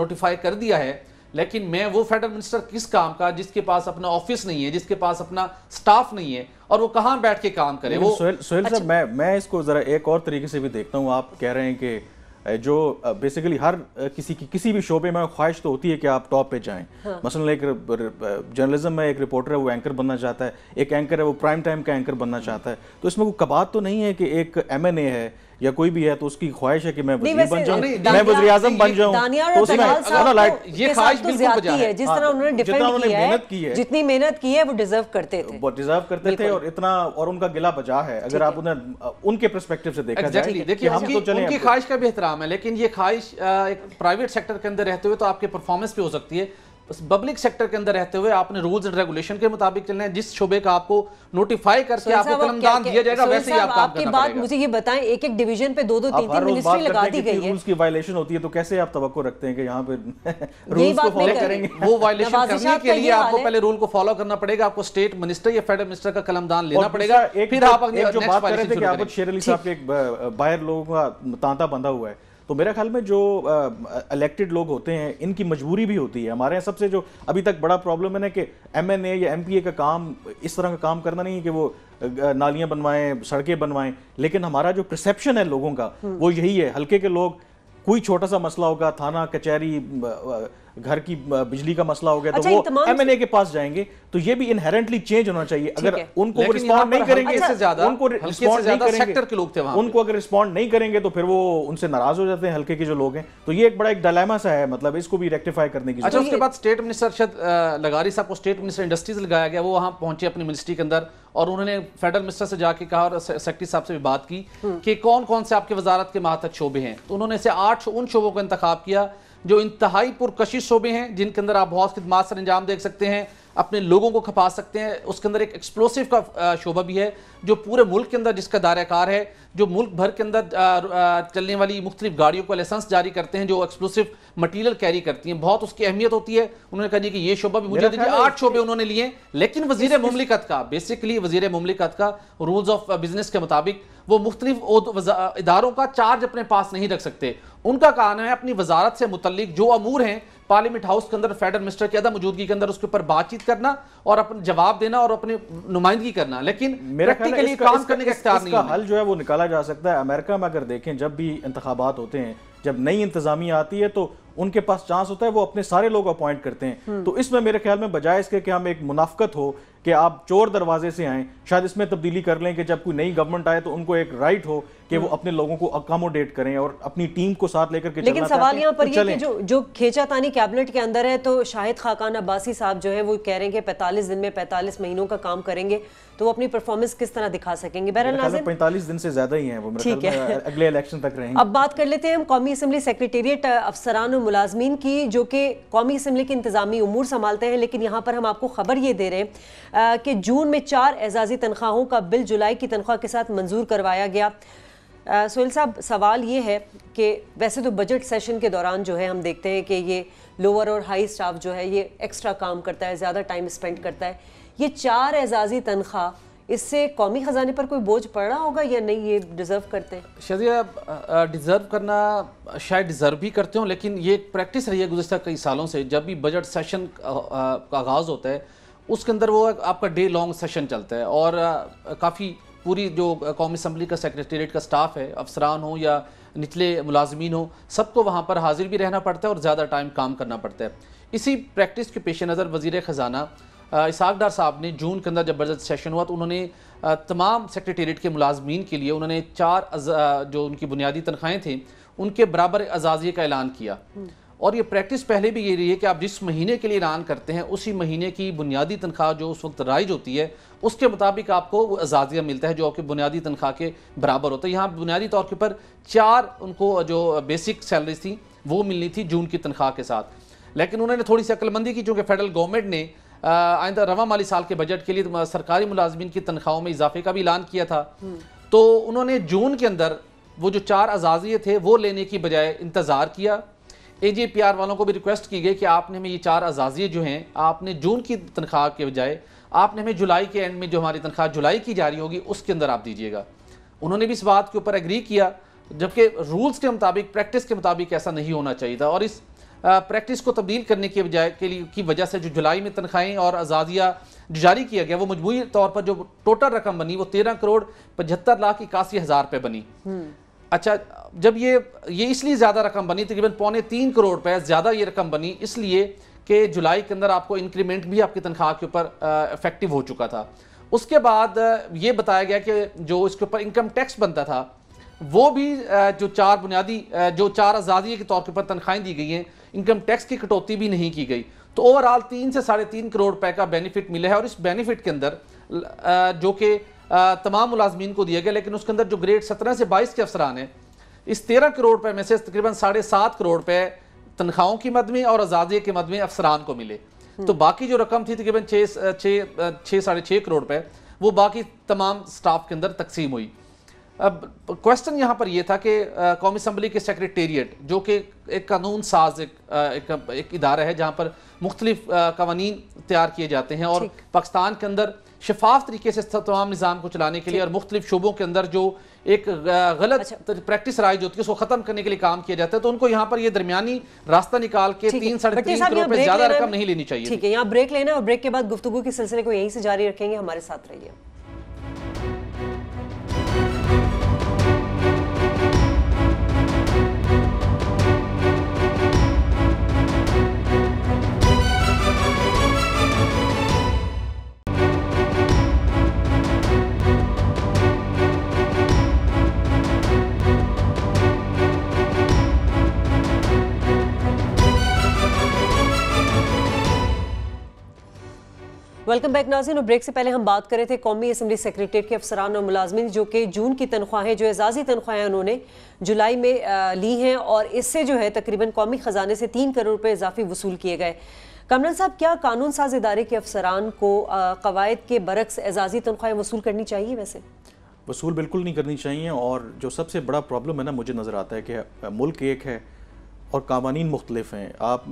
नोटिफाई कर दिया है लेकिन मैं वो फेडरल मिनिस्टर किस काम का जिसके पास अपना ऑफिस नहीं है जिसके पास अपना स्टाफ नहीं है और वो कहाँ बैठ के काम करे वो सोहेल
सोहेल अच्छा। साहब मैं मैं इसको जरा एक और तरीके से भी देखता हूँ आप कह रहे हैं कि जो बेसिकली हर किसी की किसी भी शोबे में ख्वाहिश तो होती है कि आप टॉप पे जाएं हाँ। मसलन एक जर्नलिज्म में एक रिपोर्टर है वो एंकर बनना चाहता है एक एंकर है वो प्राइम टाइम का एंकर बनना चाहता है तो इसमें कोई कबात तो नहीं है कि एक एम है या कोई भी है तो उसकी ख्वाहिश है कि मैं वजीर बन जाऊं मैं वजीर आजम बन जाऊं तो उसमें ये ख्वाहिश तो बिल्कुल है जिस हाँ, तरह उन्होंने डिफेंड किया मेहनत की है जितनी
मेहनत की है वो डिजर्व करते थे
वो डिजर्व करते थे और इतना और उनका गिला बजा है अगर आप उन्हें उनके पर्सपेक्टिव से देखा जाए देखिए हम तो चले उनकी ख्वाहिश
का भी एहतराम है लेकिन ये ख्वाहिश एक प्राइवेट सेक्टर के अंदर रहते हुए तो आपके परफॉर्मेंस पे हो सकती है पब्लिक सेक्टर के अंदर रहते हुए आपने रूल्स एंड रेगुलेशन के मुताबिक चलना है जिस शोबे का आपको नोटिफाई करके आपको कलम दान दिया जाएगा वैसे ही आपका आपकी बात मुझे
ये बताएं एक एक डिवीजन पे दो दो तीन तीन मिनिस्ट्री लगा दी गई है रूल्स
की
वायलेशन होती है तो कैसे आप तवक्को रखते हैं कि यहाँ पे रूल्स को फॉलो करेंगे वो वायलेशन करने के लिए आपको पहले
रूल को फॉलो करना पड़ेगा आपको स्टेट मिनिस्टर या फेडरल मिनिस्टर का कलमदान लेना पड़ेगा फिर आप जो बात कर रहे थे कि आपको शेर अली साहब के
एक बाहर लोगों का तांता बंधा हुआ है तो मेरा ख्याल में जो इलेक्टेड लोग होते हैं इनकी मजबूरी भी होती है हमारे यहाँ सबसे जो अभी तक बड़ा प्रॉब्लम है ना कि एम या एम का काम इस तरह का काम करना नहीं है कि वो नालियाँ बनवाएं सड़कें बनवाएं लेकिन हमारा जो प्रसप्शन है लोगों का हम्म। वो यही है हल्के के लोग कोई छोटा सा मसला होगा थाना कचहरी घर की बिजली का मसला हो गया तो अच्छा, वो एमएनए के पास जाएंगे तो ये भी इनहेरेंटली चेंज होना चाहिए अगर उनको रिस्पॉन्ड नहीं करेंगे उनको रिस्पॉन्ड नहीं करेंगे सेक्टर के
लोग थे उनको
अगर रिस्पॉन्ड नहीं करेंगे तो फिर वो उनसे नाराज हो जाते हैं हल्के के जो लोग हैं तो ये एक बड़ा एक डलामा सा है मतलब इसको भी रेक्टिफाई करने की अच्छा, उसके
बाद स्टेट मिनिस्टर शायद लगारी साहब को स्टेट मिनिस्टर इंडस्ट्रीज लगाया गया वो वहां पहुंचे अपनी मिनिस्ट्री के अंदर और उन्होंने फेडरल मिनिस्टर से जाके कहा और सेक्रेटरी साहब से भी बात की हम्म। कि कौन कौन से आपके वजारत के माह तक शोबे हैं तो उन्होंने से आठ उन शोबों का इंतखा किया जो इंतहाई पुरकश शोबे हैं जिनके अंदर आप बहुत खदमात सर अंजाम देख सकते हैं अपने लोगों को खपा सकते हैं उसके अंदर एक एक्सप्लोसिव का शोबा भी है जो पूरे मुल्क के अंदर जिसका दायरेकार है जो मुल्क भर के अंदर चलने वाली मुख्तलिफ गाड़ियों को लाइसेंस जारी करते हैं जो एक्सप्लोसिव मटीरियल कैरी करती हैं बहुत उसकी अहमियत होती है उन्होंने कहा कि ये शोबा भी मुझे दीजिए आठ शोबे उन्होंने लिए लेकिन वजीर ममलिकत का बेसिकली वजीर ममलिकत का रूल्स ऑफ बिजनेस के मुताबिक वो मुख्तलिफ इदारों का चार्ज अपने पास नहीं रख सकते उनका कहना है अपनी वजारत से मुतलिक जो अमूर हैं पार्लियामेंट हाउस के अंदर फेडरल मिनिस्टर की अदा मौजूदगी के अंदर उसके ऊपर बातचीत करना और अपने जवाब देना और अपनी नुमाइंदगी करना लेकिन मेरा के लिए काम करने का इख्तियार नहीं हल
जो है वो निकाला जा सकता है अमेरिका में अगर देखें जब भी इंतबात होते हैं जब नई इंतजामिया आती है तो उनके पास चांस होता है वो अपने सारे लोग अपॉइंट करते हैं हम्म। तो इसमें मेरे ख्याल में बजाय इसके कि हम एक मुनाफ्त हो कि आप चोर दरवाजे से आए शायद इसमें तब्दीली कर लें कि जब कोई नई गवर्नमेंट आए तो उनको एक राइट हो कि वो हम्म। अपने लोगों को अकोमोडेट करें और अपनी टीम को साथ लेकर के लेकिन सवाल यहाँ पर तो ये कि जो
जो खेचातानी कैबिनेट के अंदर है तो शाहिद खाकान अब्बासी साहब जो है वो कह रहे हैं कि पैंतालीस दिन में पैंतालीस महीनों का काम करेंगे तो वो अपनी परफॉर्मेंस किस तरह दिखा सकेंगे बहरहाल
पैंतालीस दिन से ज्यादा ही है अगले इलेक्शन तक रहे अब
बात कर लेते हैं हम कौमी असम्बली सेक्रेटेरिएट अफसरान और मुलाजमीन की जो कि कौमी असम्बली के इंतज़ामी उमूर संभालते हैं लेकिन यहाँ पर हम आपको ख़बर ये दे रहे हैं कि जून में चार एजाजी तनख्वाहों का बिल जुलाई की तनख्वाह के साथ मंजूर करवाया गया सोहेल साहब सवाल ये है कि वैसे तो बजट सेशन के दौरान जो है हम देखते हैं कि ये लोअर और हाई स्टाफ जो है ये एक्स्ट्रा काम करता है ज़्यादा टाइम स्पेंड करता है ये चार एजाजी तनख्वाह इससे कौमी ख़जाने पर कोई बोझ पड़ रहा होगा या नहीं ये डिज़र्व करते हैं
शजिया डिज़र्व करना शायद डिज़र्व भी करते हो लेकिन ये प्रैक्टिस रही है गुजशत कई सालों से जब भी बजट सेशन का आगाज़ होता है उसके अंदर वो आपका डे लॉन्ग सेशन चलता है और काफ़ी पूरी जो कौमी असम्बली का सेक्रेटेट का स्टाफ है अफसरान हो या निचले मुलाजमीन हो सबको वहाँ पर हाजिर भी रहना पड़ता है और ज़्यादा टाइम काम करना पड़ता है इसी प्रैक्टिस के पेश नज़र वजीर ख़जाना इसाक डार साहब ने जून के अंदर जब बजट सेशन हुआ तो उन्होंने तमाम सेक्रेटेरिएट के मुलाजमीन के लिए उन्होंने चार जो उनकी बुनियादी तनख्वाहें थीं उनके बराबर अजाजिए का ऐलान किया हम्म। और ये प्रैक्टिस पहले भी ये रही है कि आप जिस महीने के लिए ऐलान करते हैं उसी महीने की बुनियादी तनख्वाह जो उस वक्त राइज होती है उसके मुताबिक आपको वो अजाजिया मिलता है जो आपकी बुनियादी तनख्वाह के बराबर होता है यहाँ बुनियादी तौर के ऊपर चार उनको जो बेसिक सैलरीज थी वो मिलनी थी जून की तनख्वाह के साथ लेकिन उन्होंने थोड़ी सी अक्लमंदी की चूँकि फेडरल गवर्नमेंट ने आइंदा रवा माली साल के बजट के लिए सरकारी मुलाजमीन की तनख्वाहों में इजाफे का भी ऐलान किया था हम्म। तो उन्होंने जून के अंदर वो जो चार अजाजिए थे वो लेने की बजाय इंतज़ार किया ए जी पी आर वालों को भी रिक्वेस्ट की गई कि आपने हमें ये चार अजाजिए जो हैं आपने जून की तनख्वाह के बजाय आपने हमें जुलाई के एंड में जो हमारी तनख्वाह जुलाई की जा रही होगी उसके अंदर आप दीजिएगा उन्होंने भी इस बात के ऊपर एग्री किया जबकि रूल्स के मुताबिक प्रैक्टिस के मुताबिक ऐसा नहीं होना चाहिए था और इस प्रैक्टिस को तब्दील करने के बजाय के लिए की वजह से जो जुलाई में तनख्वाहें और आज़ादियाँ जो जारी किया गया वो मजमू तौर पर जो टोटल रकम बनी वो तेरह करोड़ पचहत्तर लाख इक्यासी हज़ार रुपये बनी हम्म। अच्छा जब ये ये इसलिए ज़्यादा रकम बनी तकरीबन पौने तीन करोड़ रुपये ज़्यादा ये रकम बनी इसलिए कि जुलाई के अंदर आपको इंक्रीमेंट भी आपकी तनख्वाह के ऊपर इफेक्टिव हो चुका था उसके बाद ये बताया गया कि जो इसके ऊपर इनकम टैक्स बनता था वो भी जो चार बुनियादी जो चार आज़ादी के तौर के ऊपर तनख्वाहें दी गई हैं इनकम टैक्स की कटौती भी नहीं की गई तो ओवरऑल तीन से साढ़े तीन करोड़ रुपए का बेनिफिट मिला है और इस बेनिफिट के अंदर जो कि तमाम मुलाजमीन को दिया गया लेकिन उसके अंदर जो ग्रेड सत्रह से बाईस के अफसरान हैं इस तेरह करोड़ रुपए में से तकरीबन साढ़े सात करोड़ रुपए तनख्वाहों की मद में और आज़ादी के मद में अफसरान को मिले हम्म। तो बाकी जो रकम थी तकरीबन छः छः छः साढ़े छः करोड़ रुपए वो बाकी तमाम स्टाफ के अंदर तकसीम हुई अब क्वेश्चन यहाँ पर यह था कि कौमी असम्बली के सेक्रेटेरिएट जो कि एक कानून साज एक, एक, एक इदारा है जहाँ पर मुख्तलिफ कवानीन तैयार किए जाते हैं और पाकिस्तान के अंदर शफाफ तरीके से तमाम निज़ाम को चलाने के लिए और मुख्तलिफ शोबों के अंदर जो एक गलत अच्छा। प्रैक्टिस राइज होती है उसको खत्म करने के लिए काम किया जाता है तो उनको यहाँ पर यह दरमियानी रास्ता निकाल के तीन साढ़े तीन करोड़ ज्यादा रकम नहीं लेनी चाहिए ठीक है यहाँ ब्रेक लेना
और ब्रेक के बाद गुफ्तु के सिलसिले को यहीं से जारी रखेंगे हमारे साथ रहिए वेलकम बैक नाजिन और ब्रेक से पहले हम बात कर रहे थे कौमी असम्बली सेक्रेटेट के अफसरान और मुलाजमिन जो कि जून की तनख्वाहें जो एजाजी तनख्वाहें उन्होंने जुलाई में आ, ली हैं और इससे जो है तकरीबन कौमी ख़जाने से तीन करोड़ रुपये इजाफी वसूल किए गए कमरन साहब क्या कानून साज इदारे के अफसरान को कवायद के बरक्स एजाजी तनख्वाहें वसूल करनी चाहिए वैसे
वसूल बिल्कुल नहीं करनी चाहिए और जो सबसे बड़ा प्रॉब्लम है ना मुझे नज़र आता है कि मुल्क एक है और कवानी मुख्तलिफ हैं आप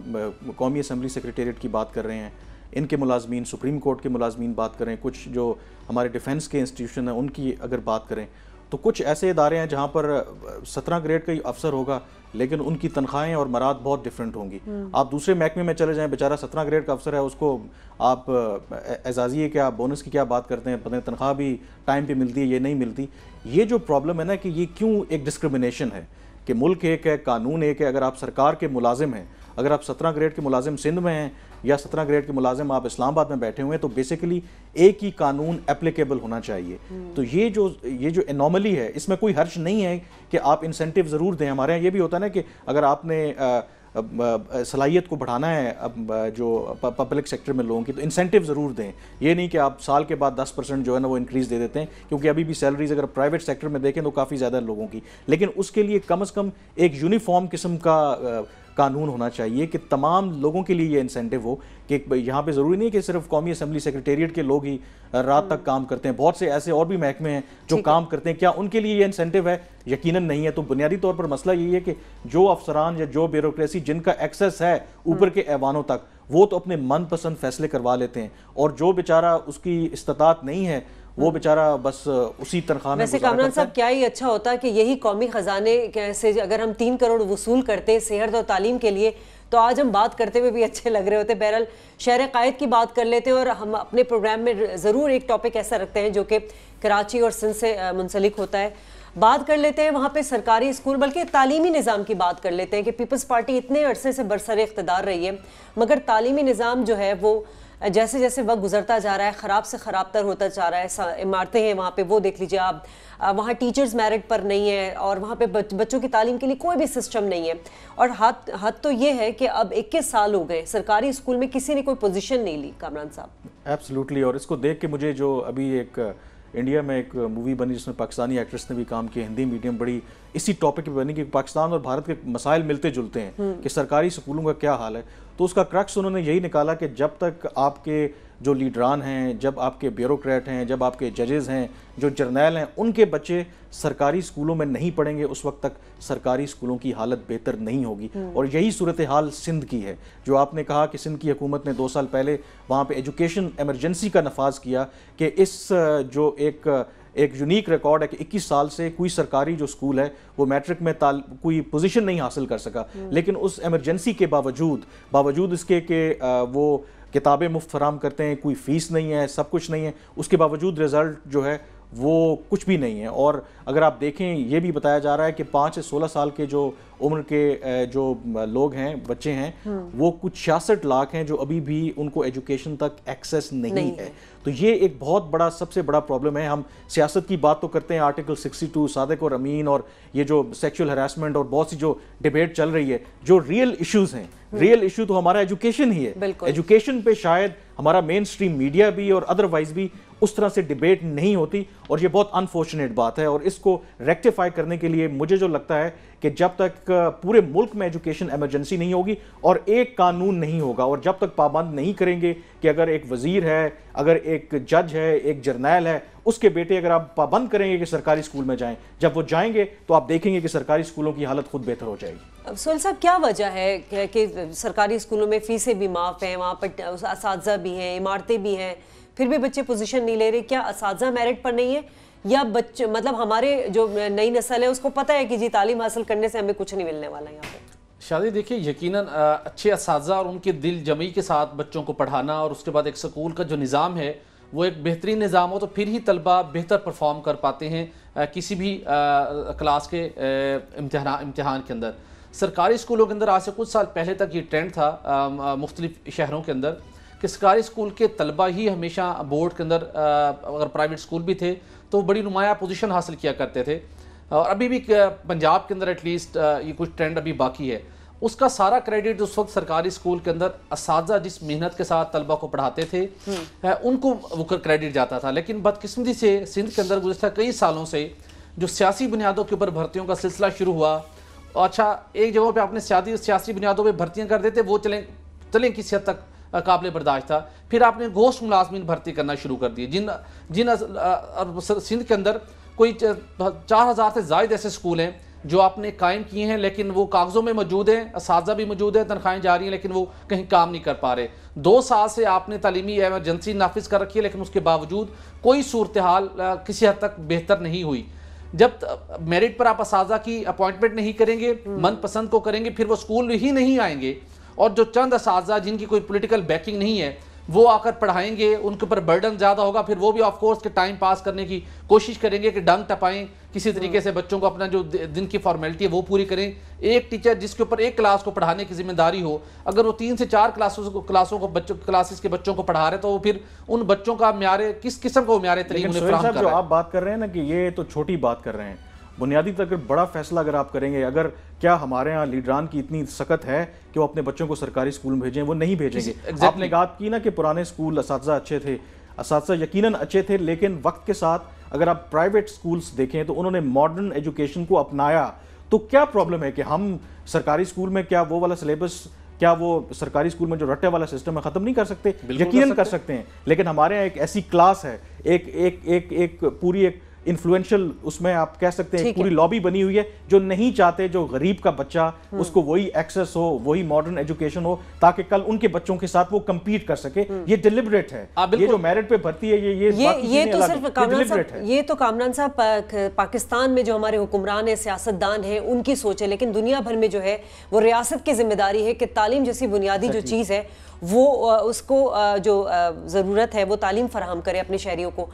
कौमी असम्बली सेक्रेटेरिएट की बात कर रहे हैं इनके मुलाजमीन सुप्रीम कोर्ट के मुलाजमीन बात करें कुछ जो हमारे डिफेंस के इंस्टीट्यूशन हैं उनकी अगर बात करें तो कुछ ऐसे इदारे हैं जहाँ पर सत्रह ग्रेड का अफसर होगा लेकिन उनकी तनख्वाहें और मराद बहुत डिफरेंट होंगी हम्म। आप दूसरे महकमे में चले जाएं बेचारा सत्रह ग्रेड का अफसर है उसको आप एजाजिए क्या बोनस की क्या बात करते हैं पता तनख्वाह भी टाइम पे मिलती है ये नहीं मिलती ये जो प्रॉब्लम है ना कि ये क्यों एक डिस्क्रिमिनेशन है कि मुल्क एक है कानून एक है अगर आप सरकार के मुलाजिम हैं अगर आप सत्रह ग्रेड के मुलाजिम सिंध में हैं या सत्रह ग्रेड के मुलाजिम आप इस्लामाबाद में बैठे हुए हैं तो बेसिकली एक ही कानून एप्लीकेबल होना चाहिए हम्म। तो ये जो ये जो एनॉमली है इसमें कोई हर्ज नहीं है कि आप इंसेंटिव ज़रूर दें हमारे यहाँ ये भी होता है ना कि अगर आपने सलाहियत को बढ़ाना है जो पब्लिक सेक्टर में लोगों की तो इंसेंटिव ज़रूर दें ये नहीं कि आप साल के बाद 10 परसेंट जो है ना वो इंक्रीज़ दे देते हैं क्योंकि अभी भी सैलरीज अगर प्राइवेट सेक्टर में देखें तो काफ़ी ज़्यादा लोगों की लेकिन उसके लिए कम अज़ कम एक यूनिफॉर्म किस्म का कानून होना चाहिए कि तमाम लोगों के लिए ये इंसेंटिव हो कि यहाँ पे ज़रूरी नहीं है कि सिर्फ कौमी असम्बली सेक्रेटेरिएट के लोग ही रात तक काम करते हैं बहुत से ऐसे और भी महकमे हैं जो काम करते हैं क्या उनके लिए ये इंसेंटिव है यकीनन नहीं है तो बुनियादी तौर पर मसला यही है कि जो अफसरान या जो ब्यूरोसी जिनका एक्सेस है हम्म। ऊपर के ऐवानों तक वो तो अपने मनपसंद फैसले करवा लेते हैं और जो बेचारा उसकी इस्तात नहीं है वो बेचारा बस उसी तनख्वाह में वैसे कामरान साहब
क्या ही अच्छा होता कि यही कौमी ख़जाने से अगर हम तीन करोड़ वसूल करते सेहत और तालीम के लिए तो आज हम बात करते हुए भी अच्छे लग रहे होते बहरहाल शहर कायद की बात कर लेते हैं और हम अपने प्रोग्राम में ज़रूर एक टॉपिक ऐसा रखते हैं जो कि कराची और सिंध से मुंसलिक होता है बात कर लेते हैं वहाँ पे सरकारी स्कूल बल्कि तालीमी निज़ाम की बात कर लेते हैं कि पीपल्स पार्टी इतने अरसे से बरसर इकतदार रही है मगर तालीमी निज़ाम जो है वो जैसे जैसे वक्त गुजरता जा रहा है ख़राब से ख़राब तर होता जा रहा है इमारतें हैं वहाँ पे वो देख लीजिए आप वहाँ टीचर्स मेरिट पर नहीं है और वहाँ पे बच, बच्चों की तालीम के लिए कोई भी सिस्टम नहीं है और हाथ हद तो ये है कि अब इक्कीस साल हो गए सरकारी स्कूल में किसी ने कोई पोजिशन नहीं ली कामरान साहब
एब्सोलूटली और इसको देख के मुझे जो अभी एक इंडिया में एक मूवी बनी जिसमें पाकिस्तानी एक्ट्रेस ने भी काम किया हिंदी मीडियम बड़ी इसी टॉपिक पे बनी कि पाकिस्तान और भारत के मसाइल मिलते जुलते हैं हम्म। कि सरकारी स्कूलों का क्या हाल है तो उसका क्रक्स उन्होंने यही निकाला कि जब तक आपके जो लीडरान हैं जब आपके ब्यूरोक्रेट हैं जब आपके जजेज़ हैं जो जर्नैल हैं उनके बच्चे सरकारी स्कूलों में नहीं पढ़ेंगे उस वक्त तक सरकारी स्कूलों की हालत बेहतर नहीं होगी हम्म। और यही सूरत हाल सिंध की है जो आपने कहा कि सिंध की हुकूमत ने दो साल पहले वहाँ पर एजुकेशन एमरजेंसी का नफाज किया कि इस जो एक एक यूनिक रिकॉर्ड है कि 21 साल से कोई सरकारी जो स्कूल है वो मैट्रिक में ताल कोई पोजीशन नहीं हासिल कर सका हम्म। लेकिन उस एमरजेंसी के बावजूद बावजूद इसके कि वो किताबें मुफ्त फराम करते हैं कोई फ़ीस नहीं है सब कुछ नहीं है उसके बावजूद रिज़ल्ट जो है वो कुछ भी नहीं है और अगर आप देखें ये भी बताया जा रहा है कि पाँच से सोलह साल के जो उम्र के जो लोग हैं बच्चे हैं हम्म। वो कुछ छियासठ लाख हैं जो अभी भी उनको एजुकेशन तक एक्सेस नहीं, नहीं है तो ये एक बहुत बड़ा सबसे बड़ा प्रॉब्लम है हम सियासत की बात तो करते हैं आर्टिकल 62 सादक और अमीन और ये जो सेक्शुअल हरासमेंट और बहुत सी जो डिबेट चल रही है जो रियल इशूज हैं हम्म। रियल इशू तो हमारा एजुकेशन ही है एजुकेशन पे शायद हमारा मेन स्ट्रीम मीडिया भी और अदरवाइज भी उस तरह से डिबेट नहीं होती और ये बहुत अनफॉर्चुनेट बात है और इसको रेक्टिफाई करने के लिए मुझे जो लगता है कि जब तक पूरे मुल्क में एजुकेशन एमरजेंसी नहीं होगी और एक कानून नहीं होगा और जब तक पाबंद नहीं करेंगे कि अगर एक वजीर है अगर एक जज है एक जर्नैल है उसके बेटे अगर आप पाबंद करेंगे कि सरकारी स्कूल में जाएं जब वो जाएंगे तो आप देखेंगे कि सरकारी स्कूलों की हालत खुद बेहतर हो जाएगी
सोहेल साहब क्या वजह है कि सरकारी स्कूलों में फीसें भी माफ़ हैं वहाँ पर उस भी हैं इमारतें भी हैं फिर भी बच्चे पोजीशन नहीं ले रहे क्या इस मेरिट पर नहीं है या बच्चे मतलब हमारे जो नई नस्ल है उसको पता है कि जी तालीम हासिल करने से हमें कुछ नहीं मिलने वाला यहाँ
पर शादी देखिए यकीन अच्छे इस और उनके दिल जमी के साथ बच्चों को पढ़ाना और उसके बाद एक स्कूल का जो निज़ाम है वो एक बेहतरीन निज़ाम हो तो फिर ही तलबा बेहतर परफॉर्म कर पाते हैं आ, किसी भी आ, क्लास के इम्तहान इम्तहान के अंदर सरकारी स्कूलों के अंदर आज से कुछ साल पहले तक ये ट्रेंड था मुख्तलिफ़ शहरों के अंदर कि सरकारी स्कूल के तलबा ही हमेशा बोर्ड के अंदर अगर प्राइवेट स्कूल भी थे तो बड़ी नुमाया पोजीशन हासिल किया करते थे और अभी भी पंजाब के अंदर एटलीस्ट ये कुछ ट्रेंड अभी बाकी है उसका सारा क्रेडिट उस वक्त सरकारी स्कूल के अंदर इस जिस मेहनत के साथ तलबा को पढ़ाते थे हम्म। उनको वो क्रेडिट जाता था लेकिन बदकिस्मती से सिंध के अंदर गुजशत कई सालों से जो सियासी बुनियादों के ऊपर भर्तियों का सिलसिला शुरू हुआ अच्छा एक जगह पे आपने सियासी बुनियादों पे भर्तियां कर देते वो चलें चलें किस हद तक काबिल बर्दाश्त था फिर आपने गोश्त मुलाजमन भर्ती करना शुरू कर दिए जिन जिन सिंध के अंदर कोई चार हज़ार से जायद ऐसे स्कूल हैं जो आपने कायम किए हैं लेकिन वो कागज़ों में मौजूद हैं इस भी मौजूद हैं तनख्वाहें जा रही हैं लेकिन वो कहीं काम नहीं कर पा रहे दो साल से आपने तलीमी एमरजेंसी नाफिज कर रखी है लेकिन उसके बावजूद कोई सूरत हाल किसी हद तक बेहतर नहीं हुई जब मेरिट पर आप इस की अपॉइंटमेंट नहीं करेंगे हम्म। मनपसंद को करेंगे फिर वो स्कूल ही नहीं आएंगे और जो चंद इस जिनकी कोई पोलिटिकल बैकिंग नहीं है वो आकर पढ़ाएंगे उनके ऊपर बर्डन ज़्यादा होगा फिर वो भी ऑफ कोर्स के टाइम पास करने की कोशिश करेंगे कि डंग टपाएं किसी तरीके से बच्चों को अपना जो दिन की फॉर्मेलिटी है वो पूरी करें एक टीचर जिसके ऊपर एक क्लास को पढ़ाने की जिम्मेदारी हो अगर वो तीन से चार क्लासों को क्लासों को बच्चों क्लासेस के बच्चों को पढ़ा रहे तो वो फिर उन बच्चों का म्यारे किस किस्म का म्यारे तरीके आप
बात कर रहे हैं ना कि ये तो छोटी बात कर रहे हैं बुनियादी तक पर बड़ा फैसला अगर आप करेंगे अगर क्या हमारे यहाँ लीडरान की इतनी सख्त है कि वो अपने बच्चों को सरकारी स्कूल में भेजें वो नहीं भेजेंगे exactly. आपने बात की ना कि पुराने स्कूल इस अच्छे थे इस यकीन अच्छे थे लेकिन वक्त के साथ अगर आप प्राइवेट स्कूल्स देखें तो उन्होंने मॉडर्न एजुकेशन को अपनाया तो क्या प्रॉब्लम है कि हम सरकारी स्कूल में क्या वो वाला सिलेबस क्या वो सरकारी स्कूल में जो रट्टे वाला सिस्टम है खत्म नहीं कर सकते यकीन कर सकते, कर सकते हैं लेकिन हमारे यहाँ एक ऐसी क्लास है एक एक एक एक पूरी एक इन्फ्लुएंशियल उसमें आप कह सकते हैं पूरी लॉबी बनी हुई है जो नहीं चाहते जो गरीब का बच्चा हम्म। उसको वही एक्सेस हो वही मॉडर्न एजुकेशन हो ताकि कल उनके बच्चों के साथ वो कम्पीट कर सके हम्म। ये डिलिबरेट है हाँ, ये जो मेरिट पे भर्ती है ये ये ये, ये तो सिर्फ कामरान साहब
ये तो कामरान साहब पाकिस्तान में जो हमारे हुक्मरान है सियासतदान है उनकी सोच है लेकिन दुनिया भर में जो है वो रियासत की जिम्मेदारी है कि तालीम जैसी बुनियादी जो चीज़ है वो उसको जो ज़रूरत है वो तालीम फ़राहम करे अपने शहरीों को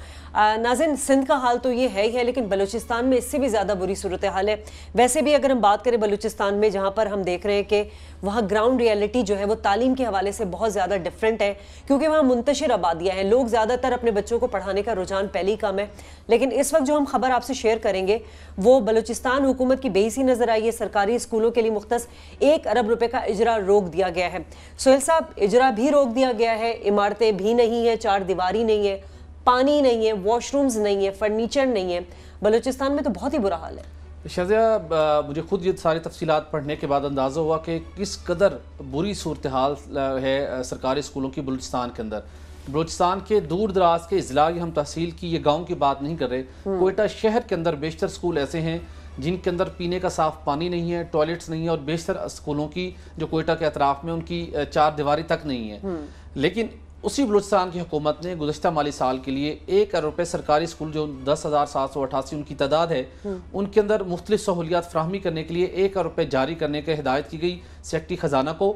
नाजिन सिंध का हाल तो ये है ही है लेकिन बलूचिस्तान में इससे भी ज़्यादा बुरी सूरत हाल है वैसे भी अगर हम बात करें बलूचिस्तान में जहाँ पर हम देख रहे हैं कि वहाँ ग्राउंड रियलिटी जो है वो तालीम के हवाले से बहुत ज़्यादा डिफरेंट है क्योंकि वहाँ मुंतशर आबादियाँ हैं लोग ज़्यादातर अपने बच्चों को पढ़ाने का रुझान पहले ही कम है लेकिन इस वक्त जो हम खबर आपसे शेयर करेंगे वो बलूचिस्तान हुकूमत की बेसी नज़र आई है सरकारी स्कूलों के लिए मुख्त एक अरब रुपये का इजरा रोक दिया गया है सोहेल साहब इजरा भी रोक दिया गया है इमारतें भी नहीं है चार दीवारी नहीं है पानी नहीं है वॉशरूम्स नहीं है फर्नीचर नहीं है बलूचिस्तान में तो बहुत ही बुरा हाल है
शाजिया मुझे खुद ये सारी तफसीत पढ़ने के बाद अंदाज़ा हुआ कि किस कदर बुरी सूरत हाल है सरकारी स्कूलों की बलूचिस्तान के अंदर बलूचिस्तान के दूर दराज के अजला हम तहसील की ये गाँव की बात नहीं कर रहे हम्म। कोयटा शहर के अंदर बेशतर स्कूल ऐसे हैं जिनके अंदर पीने का साफ पानी नहीं है टॉयलेट्स नहीं है और बेशतर स्कूलों की जो कोयटा के अतराफ में उनकी चार दीवारी तक नहीं है हम्म। लेकिन उसी बलूचिस्तान की हुकूमत ने गुजशत माली साल के लिए एक अरब रुपये सरकारी स्कूल जो दस हज़ार सात सौ अठासी उनकी तादाद है हम्म। उनके अंदर मुख्तलि सहूलियात फ्राहमी करने के लिए एक अरब रुपये जारी करने की हिदायत की गई सेक्टी ख़जाना को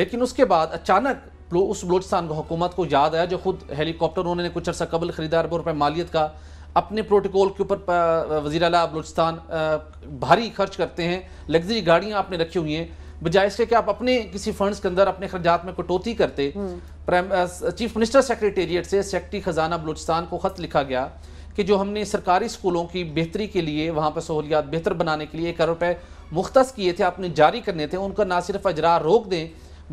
लेकिन उसके बाद अचानक उस बलोचिस्तान हुकूमत को याद आया जो खुद हेलीकॉप्टर उन्होंने कुछ अर्सा कबल ख़रीदा अरबों रुपये मालियत का अपने प्रोटोकॉल के ऊपर वजी अला बलोचिस्तान भारी खर्च करते हैं लग्जरी गाड़ियाँ आपने रखी हुई हैं बजाय इसके कि आप अपने किसी फंड्स के अंदर अपने खर्चात में कटौती करते चीफ मिनिस्टर सेक्रेटेरिएट से सेक्रेटरी खजाना बलूचिस्तान को ख़त लिखा गया कि जो हमने सरकारी स्कूलों की बेहतरी के लिए वहाँ पर सहूलियात बेहतर बनाने के लिए एक अरब रुपये मुख्त किए थे आपने जारी करने थे उनका ना सिर्फ अजरा रोक दें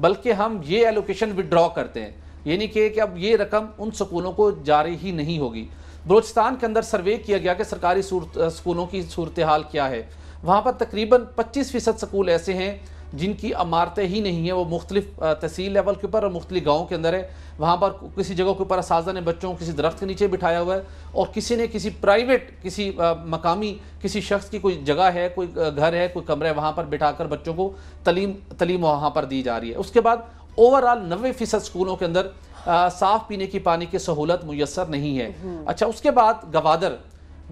बल्कि हम ये एलोकेशन विदड्रॉ करते हैं यानी कि अब ये रकम उन स्कूलों को जारी ही नहीं होगी बलोचिस्तान के अंदर सर्वे किया गया कि सरकारी स्कूलों की सूरत हाल क्या है वहाँ पर तकरीबन पच्चीस फ़ीसद स्कूल ऐसे हैं जिनकी इमारतें ही नहीं हैं वो मुख्तलिफ तहसील लेवल के ऊपर और मुख्तलि गाँव के अंदर है वहाँ पर किसी जगह के ऊपर इस ने बच्चों को किसी दरख्त के नीचे बिठाया हुआ है और किसी ने किसी प्राइवेट किसी मकामी किसी शख्स की कोई जगह है कोई घर है कोई कमरा है वहाँ पर बिठा कर बच्चों को तलीम तलीम वहाँ पर दी जा रही है उसके बाद ओवरऑल नबे फ़ीसद स्कूलों के अंदर साफ पीने की पानी की सहूलत मैसर नहीं है हम्म। अच्छा उसके बाद गवादर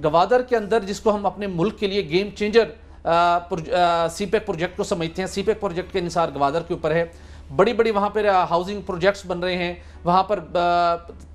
गवादर के अंदर जिसको हम अपने मुल्क के लिए game changer CPEC project को समझते हैं सी पैक प्रोजेक्ट के अनुसार गवादर के ऊपर है बड़ी बड़ी वहाँ पर हाउसिंग प्रोजेक्ट्स बन रहे हैं वहाँ पर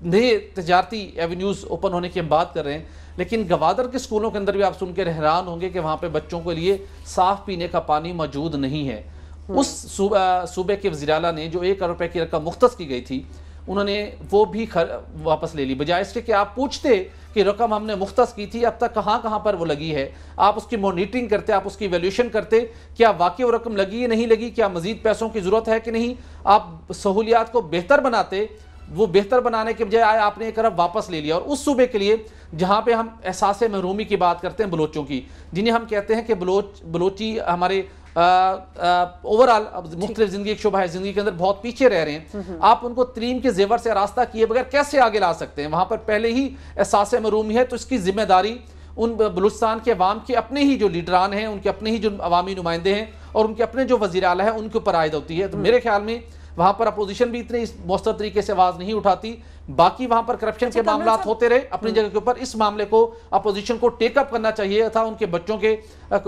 नए तजारती एवेन्यूज़ ओपन होने की हम बात कर रहे हैं लेकिन गवादर के स्कूलों के अंदर भी आप सुन के हैरान होंगे कि वहाँ पर बच्चों के लिए साफ़ पीने का पानी मौजूद नहीं है हम्म। उस सूबे के वजीराला ने जो एक करोड़ रुपये की रकम मुख्त की गई थी उन्होंने वो भी खर, वापस ले ली बजाय इसके कि आप पूछते कि रकम हमने मुख्त की थी अब तक कहाँ कहाँ पर वो लगी है आप उसकी मोनिटरिंग करते आप उसकी वैल्यूशन करते क्या वाकई वो रकम लगी या नहीं लगी क्या मजीद पैसों की ज़रूरत है कि नहीं आप सहूलियात को बेहतर बनाते वो बेहतर बनाने के बजाय आपने एक अरब वापस ले लिया और उस सूबे के लिए जहाँ पे हम एहसास महरूमी की बात करते हैं बलोचों की जिन्हें हम कहते हैं कि बलोच बलोची हमारे ओवरऑल मुख्तलि जिंदगी एक शुबा है जिंदगी के अंदर बहुत पीछे रह रहे हैं आप उनको तरीम के जेवर से रास्ता किए बगैर कैसे आगे ला सकते हैं वहाँ पर पहले ही एहसास मरूमी है तो इसकी जिम्मेदारी उन बलुस्तान के अवाम के अपने ही जो लीडरान हैं उनके अपने ही जो अवामी नुमाइंदे हैं और उनके अपने जो वजी अल है उनके ऊपर आयद होती है तो हम्म। मेरे ख्याल में वहाँ पर अपोजिशन भी इतने मौसर तरीके से आवाज़ नहीं उठाती बाकी वहां पर करप्शन के अच्छा, मामला होते रहे अपनी जगह के ऊपर इस मामले को अपोजिशन को टेकअप करना चाहिए था उनके बच्चों के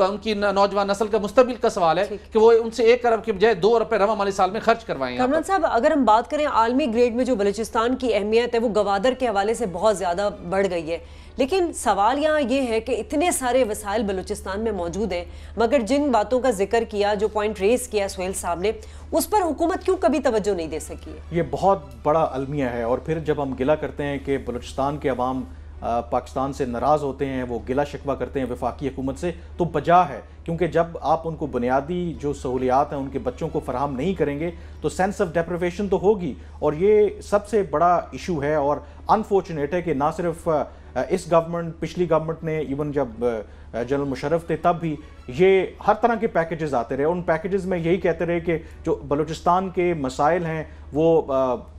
उनकी नौजवान नस्ल का मुस्तबिल का सवाल है कि वो उनसे एक अरब के बजाय दो अरब रवा माली साल में खर्च करवाएं कमरान
साहब अगर हम बात करें आलमी ग्रेड में जो बलूचिस्तान की अहमियत है वो गवादर के हवाले से बहुत ज़्यादा बढ़ गई है लेकिन सवाल यहाँ ये है कि इतने सारे वसाइल बलूचिस्तान में मौजूद हैं मगर जिन बातों का जिक्र किया जो पॉइंट रेस किया सोहेल साहब ने उस पर हुकूमत क्यों कभी तवज्जो नहीं दे सकी है
ये बहुत बड़ा अलमिया है और फिर जब हम गिला करते हैं कि बलूचिस्तान के अवाम पाकिस्तान से नाराज़ होते हैं वो गिला शिकवा करते हैं वफाकी हुकूमत से तो बजा है क्योंकि जब आप उनको बुनियादी जो सहूलियात हैं उनके बच्चों को फराहम नहीं करेंगे तो सेंस ऑफ डेप्रवेशन तो होगी और ये सबसे बड़ा इशू है और अनफॉर्चुनेट है कि ना सिर्फ़ इस गवर्नमेंट पिछली गवर्नमेंट ने इवन जब जनरल मुशरफ थे तब भी ये हर तरह के पैकेजेस आते रहे उन पैकेजेस में यही कहते रहे कि जो बलूचिस्तान के मसाइल हैं वो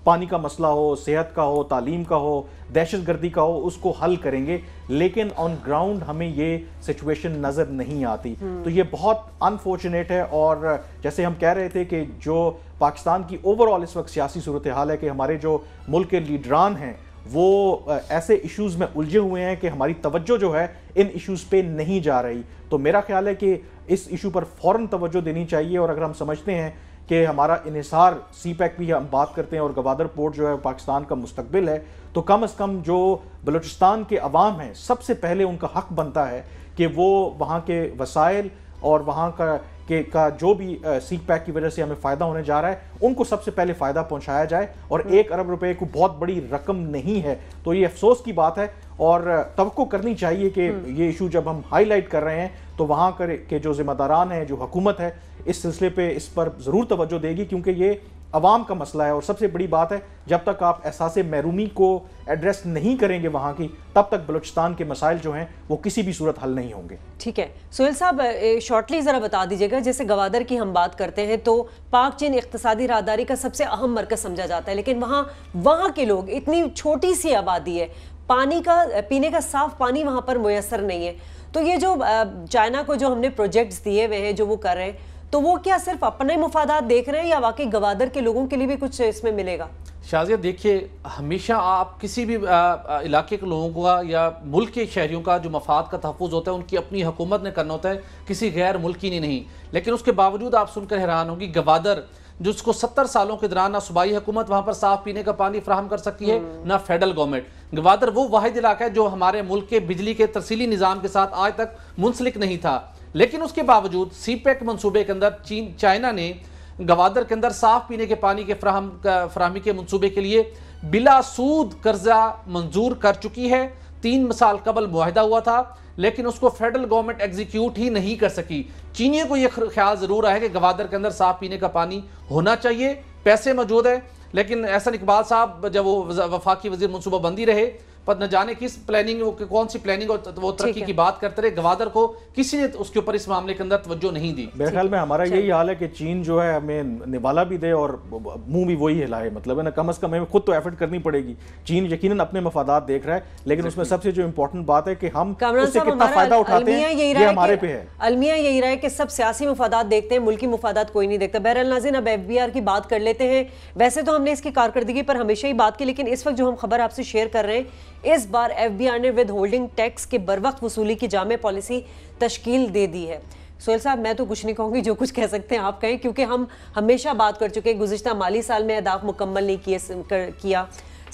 पानी का मसला हो सेहत का हो तालीम का हो दहशत गर्दी का हो उसको हल करेंगे लेकिन ऑन ग्राउंड हमें ये सिचुएशन नज़र नहीं आती हम्म। तो ये बहुत अनफॉर्चुनेट है और जैसे हम कह रहे थे कि जो पाकिस्तान की ओवरऑल इस वक्त सियासी सूरत हाल है कि हमारे जो मुल्क के लीडरान हैं वो ऐसे इश्यूज़ में उलझे हुए हैं कि हमारी तवज्जो जो है इन इश्यूज़ पे नहीं जा रही तो मेरा ख्याल है कि इस इशू पर फ़ौर तवज्जो देनी चाहिए और अगर हम समझते हैं कि हमारा इसार सी पैक भी हम बात करते हैं और गवादर पोर्ट जो है पाकिस्तान का मुस्तबिल है तो कम अज़ कम जो बलूचिस्तान के अवाम हैं सबसे पहले उनका हक बनता है कि वो वहाँ के वसाइल और वहाँ का के का जो भी सीख पैक की वजह से हमें फ़ायदा होने जा रहा है उनको सबसे पहले फ़ायदा पहुंचाया जाए और हम्म। एक अरब रुपए को बहुत बड़ी रकम नहीं है तो ये अफसोस की बात है और तो करनी चाहिए कि हम्म। ये इशू जब हम हाईलाइट कर रहे हैं तो वहाँ के जो जिम्मेदारान हैं जो हुकूमत है इस सिलसिले पे इस पर ज़रूर तवज्जो देगी क्योंकि ये आवाम का मसला है और सबसे बड़ी बात है जब तक आप एहसास महरूमी को एड्रेस नहीं करेंगे वहाँ की तब तक बलूचिस्तान के मसाइल जो हैं वो किसी भी सूरत हल नहीं होंगे
ठीक है सुहेल साहब शॉर्टली ज़रा बता दीजिएगा जैसे गवादर की हम बात करते हैं तो पाक चीन इकतसादी राहदारी का सबसे अहम मरकज़ समझा जाता है लेकिन वहाँ वहाँ के लोग इतनी छोटी सी आबादी है पानी का पीने का साफ पानी वहाँ पर मैसर नहीं है तो ये जो चाइना को जो हमने प्रोजेक्ट्स दिए हुए हैं जो वो कर रहे हैं तो वो क्या सिर्फ अपने मुफादात देख रहे हैं या वाकई गवादर के लोगों के लिए भी कुछ इसमें मिलेगा
शाजिया देखिए हमेशा आप किसी भी आ, आ, इलाके के लोगों का या मुल्क के शहरीों का जो मफाद का तहफ़ होता है उनकी अपनी हुकूमत ने करना होता है किसी गैर मुल्की ने नहीं लेकिन उसके बावजूद आप सुनकर हैरान होंगी गवादर जिसको सत्तर सालों के दौरान ना सूबाई हुकूमत वहाँ पर साफ पीने का पानी फ्राहम कर सकती है हम्म। ना फेडरल गवर्नमेंट गवादर वो वाद इलाका है जो हमारे मुल्क के बिजली के तरसीली निज़ाम के साथ आज तक मुंसलिक नहीं था लेकिन उसके बावजूद सी पैक मनसूबे के अंदर चीन चाइना ने गवादर के अंदर साफ पीने के पानी के फ्राहम फ्राहमी के मनसूबे के लिए बिला सूद कर्जा मंजूर कर चुकी है तीन साल कबल माहिदा हुआ था लेकिन उसको फेडरल गवर्नमेंट एग्जीक्यूट ही नहीं कर सकी चीनियों को यह ख्याल ज़रूर आया कि गवादर के अंदर साफ पीने का पानी होना चाहिए पैसे मौजूद है लेकिन एहसन इकबाल साहब जब वो वफाकी वजीर मनसूबाबंदी रहे पर न जाने किस प्लानिंग कौन सी प्लानिंग और वो तरक्की की बात करते रहे गवादर को किसी ने उसके ऊपर इस मामले के अंदर तवज्जो नहीं दी मेरे ख्याल में हमारा यही
हाल है कि चीन जो है हमें निवाला भी दे और मुंह भी वही हिलाए मतलब है ना कम अज कम हमें खुद तो एफर्ट करनी पड़ेगी चीन यकीन अपने मफादात देख रहा है लेकिन उसमें सबसे जो इम्पोर्टेंट बात है कि हम उससे कितना फायदा उठाते हैं ये हमारे पे है
अलमिया यही रहा है कि सब सियासी मफादात देखते हैं मुल्की मफादात कोई नहीं देखता बहरल नाजिन अब एफ की बात कर लेते हैं वैसे तो हमने इसकी कारकर्दगी पर हमेशा ही बात की लेकिन इस वक्त जो हम खबर आपसे शेयर कर रहे हैं इस बार एफबीआर ने विद होल्डिंग टैक्स के बरवक्त वसूली की जामे पॉलिसी तश्कील दे दी है सोहेल साहब मैं तो कुछ नहीं कहूँगी जो कुछ कह सकते हैं आप कहें क्योंकि हम हमेशा बात कर चुके हैं गुजशत माली साल में अदाफ मुकम्मल नहीं किए किया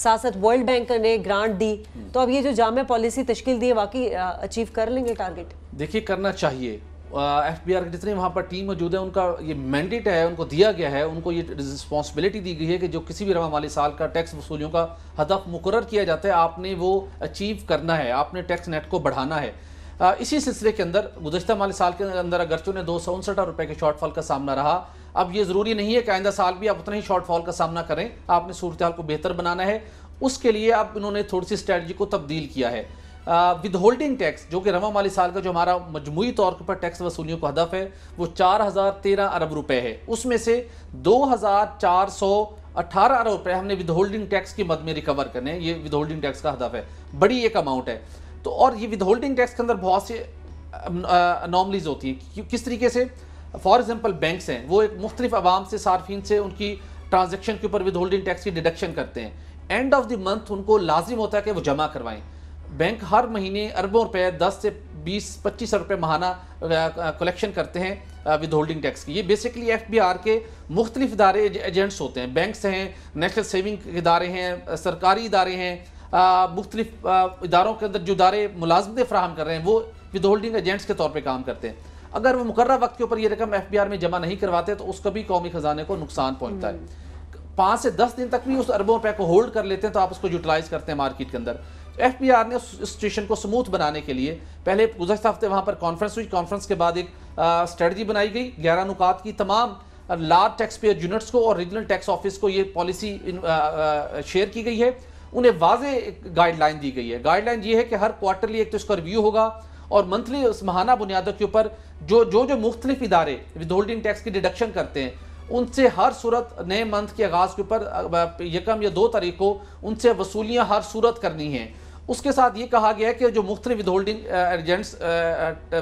साथ साथ वर्ल्ड बैंक ने ग्रांट दी तो अब ये जो जामे पॉलिसी तश्कील दी है वाकई अचीव कर लेंगे टारगेट
देखिए करना चाहिए एफ बी आर की जितने वहाँ पर टीम मौजूद है उनका ये मैंडेट है उनको दिया गया है उनको ये रिस्पॉन्सिबिलिटी दी गई है कि जो किसी भी रवा माली साल का टैक्स वसूलियों का हदफ मुकर किया जाता है आपने वो अचीव करना है आपने टैक्स नेट को बढ़ाना है आ, इसी सिलसिले के अंदर गुजशत माली साल के अंदर अगर ने दो सौ उनसठ रुपये के शॉर्टफॉल का सामना रहा अब ये ज़रूरी नहीं है कि आइंदा साल भी आप उतना ही शॉर्टफॉल का सामना करें आपने सूरत को बेहतर बनाना है उसके लिए अब इन्होंने थोड़ी सी स्ट्रैटी को तब्दील किया है विद होल्डिंग टैक्स जो कि रवा माली साल का जो हमारा मजमू तौर पर टैक्स वसूलियों का हदफ है वो चार हज़ार तेरह अरब रुपये है उसमें से दो हज़ार चार सौ अट्ठारह अरब रुपये हमने विद होल्डिंग टैक्स की मद में रिकवर करने हैं ये विद होल्डिंग टैक्स का हदफ है बड़ी एक अमाउंट है तो और ये विद होल्डिंग टैक्स के अंदर बहुत से नॉमलीज होती हैं किस तरीके से फॉर एग्जाम्पल बैंक्स हैं वो एक मुख्तलिफ आवाम से सार्फिन से उनकी ट्रांजेक्शन के ऊपर विद होल्डिंग टैक्स की डिडक्शन करते हैं एंड ऑफ द मंथ उनको लाजिम होता है कि वो जमा करवाएं बैंक हर महीने अरबों रुपए दस से बीस पच्चीस रुपए महाना कलेक्शन करते हैं विद होल्डिंग टैक्स की ये बेसिकली एफ बी आर के मुख्तलिफ इदारे एजेंट्स होते हैं बैंक्स हैं नेशनल सेविंग इदारे हैं सरकारी इदारे हैं मुख्तलिफ इदारों के अंदर जो इदारे मुलाजमतें फ्राहम कर रहे हैं वो विद होल्डिंग एजेंट्स के तौर पर काम करते हैं अगर वो मुकर वक्त के ऊपर ये रकम एफ बी आर में जमा नहीं करवाते तो उसका भी कौमी खजाने को नुकसान पहुँचता है हम्म। पाँच से दस दिन तक भी उस अरबों रुपए को होल्ड कर लेते हैं तो आप उसको यूटिलाइज करते हैं मार्केट के अंदर एफ ने उस सिचुएशन को स्मूथ बनाने के लिए पहले गुजशत हफ्ते वहाँ पर कॉन्फ्रेंस हुई कॉन्फ्रेंस के बाद एक स्ट्रेटजी बनाई गई ग्यारह नुकात की तमाम लार्ज टैक्स पेयर यूनिट्स को और रीजनल टैक्स ऑफिस को ये पॉलिसी शेयर की गई है उन्हें वाज गाइडलाइन दी गई है गाइडलाइन ये है कि हर क्वार्टरली एक तो इसका रिव्यू होगा और मंथली उस महाना बुनियादों के ऊपर जो जो जो मुख्तलिफ इदारे विद होल्डिंग टैक्स की डिडक्शन करते हैं उनसे हर सूरत नए मंथ के आगाज़ के ऊपर यकम या दो तारीख को उनसे वसूलियाँ हर सूरत करनी है उसके साथ ये कहा गया है कि जो मुख्तलि with agents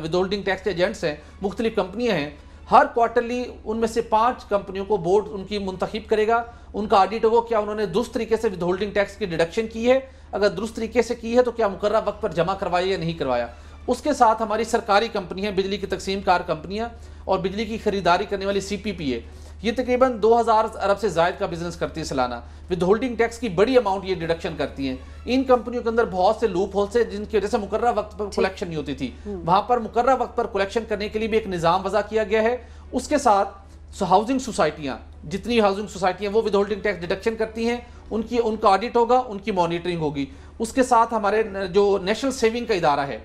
withholding tax agents हैं मुख्तलिफ कंपनियाँ हैं हर क्वार्टरली उनमें से पाँच कंपनियों को बोर्ड उनकी मुंतखब करेगा उनका ऑडिट होगा क्या उन्होंने दुरुस्त तरीके से विद होल्डिंग टैक्स की डिडक्शन की है अगर दुरुस्त तरीके से की है तो क्या मुकर्रा वक्त पर जमा करवाया या नहीं करवाया उसके साथ हमारी सरकारी कंपनियाँ बिजली की तकसीम कार कंपनियाँ और बिजली की खरीदारी करने वाली सी पी पी ए ये तकरीबन 2000 अरब से जायद का बिजनेस करती है सालाना विद होल्डिंग टैक्स की बड़ी अमाउंट ये डिडक्शन करती हैं इन कंपनियों के अंदर बहुत से लूप होल्स हैं जिनकी वजह से मुकर्रा वक्त पर कलेक्शन नहीं होती थी हम्म। वहां पर मुकर्रा वक्त पर कलेक्शन करने के लिए भी एक निज़ाम वजह किया गया है उसके साथ हाउसिंग सोसाइटियाँ जितनी हाउसिंग सोसाइटियाँ वो विद होल्डिंग टैक्स डिडक्शन करती हैं उनकी उनका ऑडिट होगा उनकी मॉनिटरिंग होगी उसके साथ हमारे जो नेशनल सेविंग का इदारा है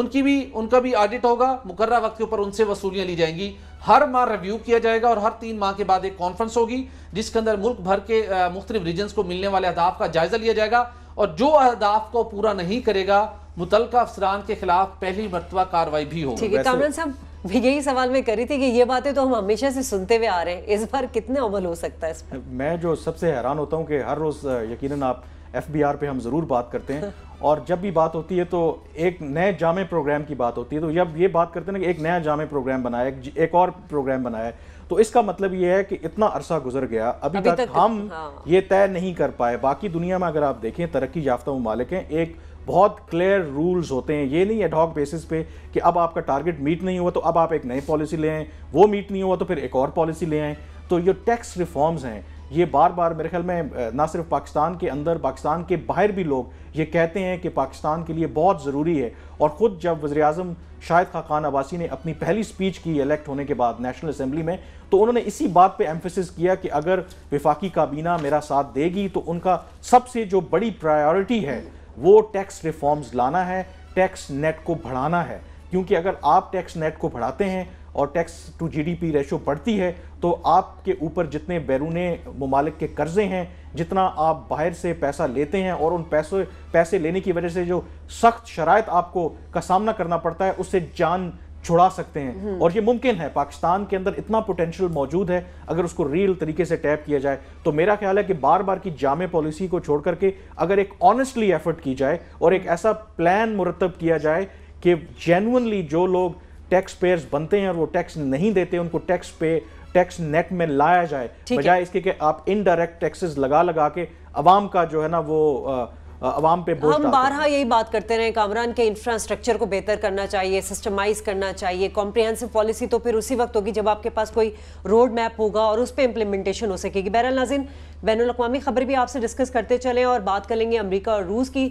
उनकी भी उनका भी ऑडिट होगा मुकर्रा वक्त के ऊपर उनसे वसूलियाँ ली जाएंगी हर माह रिव्यू किया जाएगा और हर तीन माह के बाद एक कॉन्फ्रेंस होगी जिसके अंदर मुल्क भर के मुख्तलिफ रीजन को मिलने वाले अहदाफ का जायजा लिया जाएगा और जो अहदाफ को पूरा नहीं करेगा मुतलका अफसरान के खिलाफ पहली मरतबा कार्रवाई भी होगी कामरान
साहब यही सवाल में करी थी कि ये बातें तो हम हमेशा से सुनते हुए आ रहे हैं इस बार कितने अमल हो सकता है इसमें
मैं जो सबसे हैरान होता हूँ कि हर रोज़ यकीनन आप एफ पे हम ज़रूर बात करते हैं और जब भी बात होती है तो एक नए जामे प्रोग्राम की बात होती है तो जब ये बात करते हैं ना कि एक नया जामे प्रोग्राम बनाया एक और प्रोग्राम बनाया तो इसका मतलब ये है कि इतना अरसा गुजर गया अभी, अभी तक, तक हम हाँ। ये तय नहीं कर पाए बाकी दुनिया में अगर आप देखें तरक्की याफ्ता ममालिक हैं एक बहुत क्लियर रूल्स होते हैं ये नहीं एडहॉक बेसिस पे कि अब आपका टारगेट मीट नहीं हुआ तो अब आप एक नई पॉलिसी ले आएँ वो मीट नहीं हुआ तो फिर एक और पॉलिसी ले आएँ तो ये टैक्स रिफॉर्म्स हैं ये बार बार मेरे ख्याल में ना सिर्फ पाकिस्तान के अंदर पाकिस्तान के बाहर भी लोग ये कहते हैं कि पाकिस्तान के लिए बहुत ज़रूरी है और ख़ुद जब वज़ी अजम शाहिद खान अबासी ने अपनी पहली स्पीच की इलेक्ट होने के बाद नेशनल असम्बली में तो उन्होंने इसी बात पे एम्फोसिस किया कि अगर विफाकी काबीना मेरा साथ देगी तो उनका सबसे जो बड़ी प्रायोरिटी है वो टैक्स रिफॉर्म्स लाना है टैक्स नेट को बढ़ाना है क्योंकि अगर आप टैक्स नेट को बढ़ाते हैं और टैक्स टू जीडीपी रेशो बढ़ती है तो आपके ऊपर जितने बैरून ममालिक के कर्जे हैं जितना आप बाहर से पैसा लेते हैं और उन पैसों पैसे लेने की वजह से जो सख्त शराय आपको का सामना करना पड़ता है उससे जान छुड़ा सकते हैं हम्म। और ये मुमकिन है पाकिस्तान के अंदर इतना पोटेंशियल मौजूद है अगर उसको रियल तरीके से टैप किया जाए तो मेरा ख्याल है कि बार बार की जामे पॉलिसी को छोड़ करके अगर एक ऑनेस्टली एफर्ट की जाए और एक ऐसा प्लान मुरतब किया जाए कि जेनुनली जो लोग टैक्स पेयर्स बनते हैं और वो टैक्स नहीं देते उनको टैक्स पे टैक्स नेट में लाया जाए बजाय इसके कि आप इनडायरेक्ट टैक्सेस लगा लगा के अवाम का जो है ना वो आ, अवाम पे हम बारह
यही बात करते रहे कामरान के इंफ्रास्ट्रक्चर को बेहतर करना चाहिए सिस्टमाइज करना चाहिए कॉम्प्रिहेंसिव पॉलिसी तो फिर उसी वक्त होगी जब आपके पास कोई रोड मैप होगा और उस पर इम्प्लीमेंटेशन हो सकेगी बहरहाल नाजिन बैन अवी ख़बर भी आपसे डिस्कस करते चलें और बात कर लेंगे अमरीका और रूस की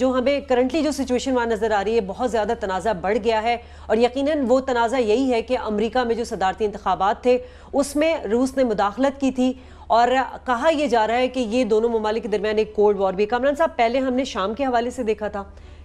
जो हमें करंटली जो सिचुएशन वहाँ नज़र आ रही है बहुत ज़्यादा तनाज़ा बढ़ गया है और यकीन वो तनाज़ा यही है कि अमरीका में जो सदारती इंतबात थे उसमें रूस ने मुदाखलत की थी और कहा यह जा रहा है कि ये दोनों ममालिक के दरमियान एक कोल्ड वॉर भी कमरान साहब पहले हमने शाम के हवाले से देखा था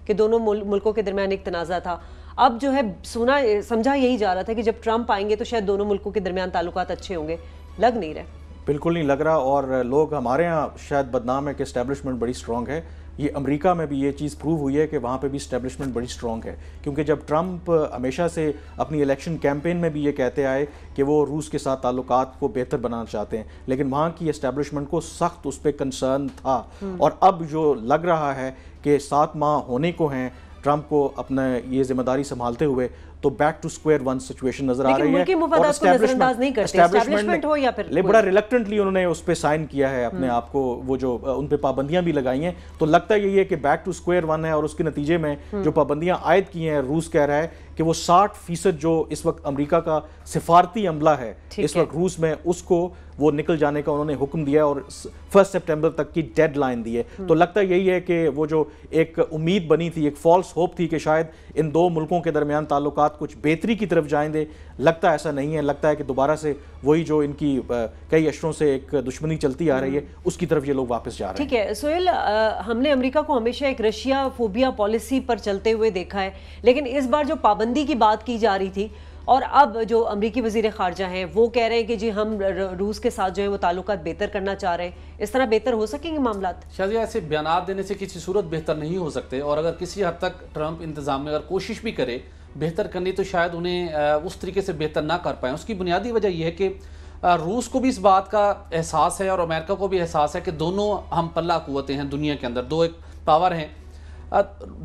कि दोनों मुल, मुल्कों के दरमियान एक तनाज़ा था अब जो है सुना समझा यही जा रहा था कि जब ट्रंप आएंगे तो शायद दोनों मुल्कों के दरमियान ताल्लुक अच्छे होंगे लग नहीं रहे
बिल्कुल नहीं लग रहा और लोग हमारे यहाँ शायद बदनाम है कि इस्टेब्लिशमेंट बड़ी स्ट्रांग है ये अमेरिका में भी ये चीज़ प्रूव हुई है कि वहाँ पे भी इस्टेब्लिशमेंट बड़ी स्ट्रांग है क्योंकि जब ट्रंप हमेशा से अपनी इलेक्शन कैंपेन में भी ये कहते आए कि वो रूस के साथ ताल्लुक को बेहतर बनाना चाहते हैं लेकिन वहाँ की इस्टेब्लिशमेंट को सख्त उस पर कंसर्न था हम्म। और अब जो लग रहा है कि सात माह होने को हैं ट्रंप को अपना ये जिम्मेदारी संभालते हुए तो back to square one situation नजर आ रही है और नहीं करते हो या फिर बड़ा रिलेक्टेंटली उन्होंने उस पर साइन किया है अपने हम्म। आप को वो जो उन पर पाबंदियां भी लगाई हैं तो लगता यही है कि बैक टू स्क्वायर वन है और उसके नतीजे में हम्म। जो पाबंदियां आयद की हैं रूस कह रहा है कि वो साठ फीसद जो इस वक्त अमरीका का सिफारती अमला है इस वक्त रूस में उसको वो निकल जाने का उन्होंने हुक्म दिया और फर्स्ट सितंबर तक की डेडलाइन दी है हम्म। तो लगता यही है कि वो जो एक उम्मीद बनी थी एक फॉल्स होप थी कि शायद इन दो मुल्कों के दरमियान ताल्लुका हालात कुछ बेहतरी की तरफ जाएंगे लगता ऐसा नहीं है लगता है कि दोबारा से वही जो इनकी कई अशरों से एक दुश्मनी चलती आ रही है हम्म। उसकी तरफ ये लोग वापस जा रहे हैं
ठीक है सोहेल हमने अमेरिका को हमेशा एक रशिया फोबिया पॉलिसी पर चलते हुए देखा है लेकिन इस बार जो पाबंदी की बात की जा रही थी और अब जो अमरीकी वजीर खारजा हैं वो कह रहे हैं कि जी हम रूस के साथ जो है वो ताल्लुक बेहतर करना चाह रहे हैं इस तरह बेहतर हो सकेंगे मामला
शाजिया ऐसे बयान देने से किसी सूरत बेहतर नहीं हो सकते और अगर किसी हद तक ट्रंप इंतजाम में अगर कोशिश भी करे बेहतर करनी तो शायद उन्हें उस तरीके से बेहतर ना कर पाएँ उसकी बुनियादी वजह यह है कि रूस को भी इस बात का एहसास है और अमेरिका को भी एहसास है कि दोनों हम पल्ला कुतें हैं दुनिया के अंदर दो एक पावर हैं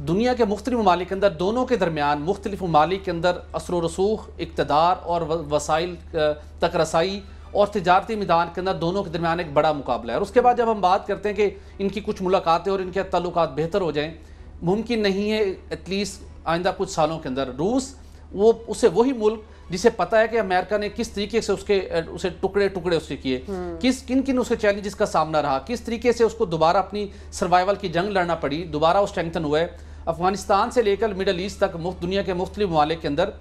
दुनिया के मुख्तलिफ ममालिक अंदर दोनों के दरमियान मुख्तलिफ ममालिक के अंदर असर रसूख इकतदार और वसाइल तक रसाई और तजारती मैदान के अंदर दोनों के दरमियान एक बड़ा मुकाबला है और उसके बाद जब हम बात करते हैं कि इनकी कुछ मुलाकातें और इनके तल्लक बेहतर हो जाएँ मुमकिन नहीं है एटलीस्ट आइंदा कुछ सालों के अंदर रूस वो उसे वही मुल्क जिसे पता है कि अमेरिका ने किस तरीके से उसके उसे टुकड़े टुकड़े उसके किए हम्म। किस किन किन उसके चैलेंजेस का सामना रहा किस तरीके से उसको दोबारा अपनी सर्वाइवल की जंग लड़ना पड़ी दोबारा वो स्ट्रेंथन हुए अफगानिस्तान से लेकर मिडल ईस्ट तक मुफ्त दुनिया के मुख्तलि ममालिक के अंदर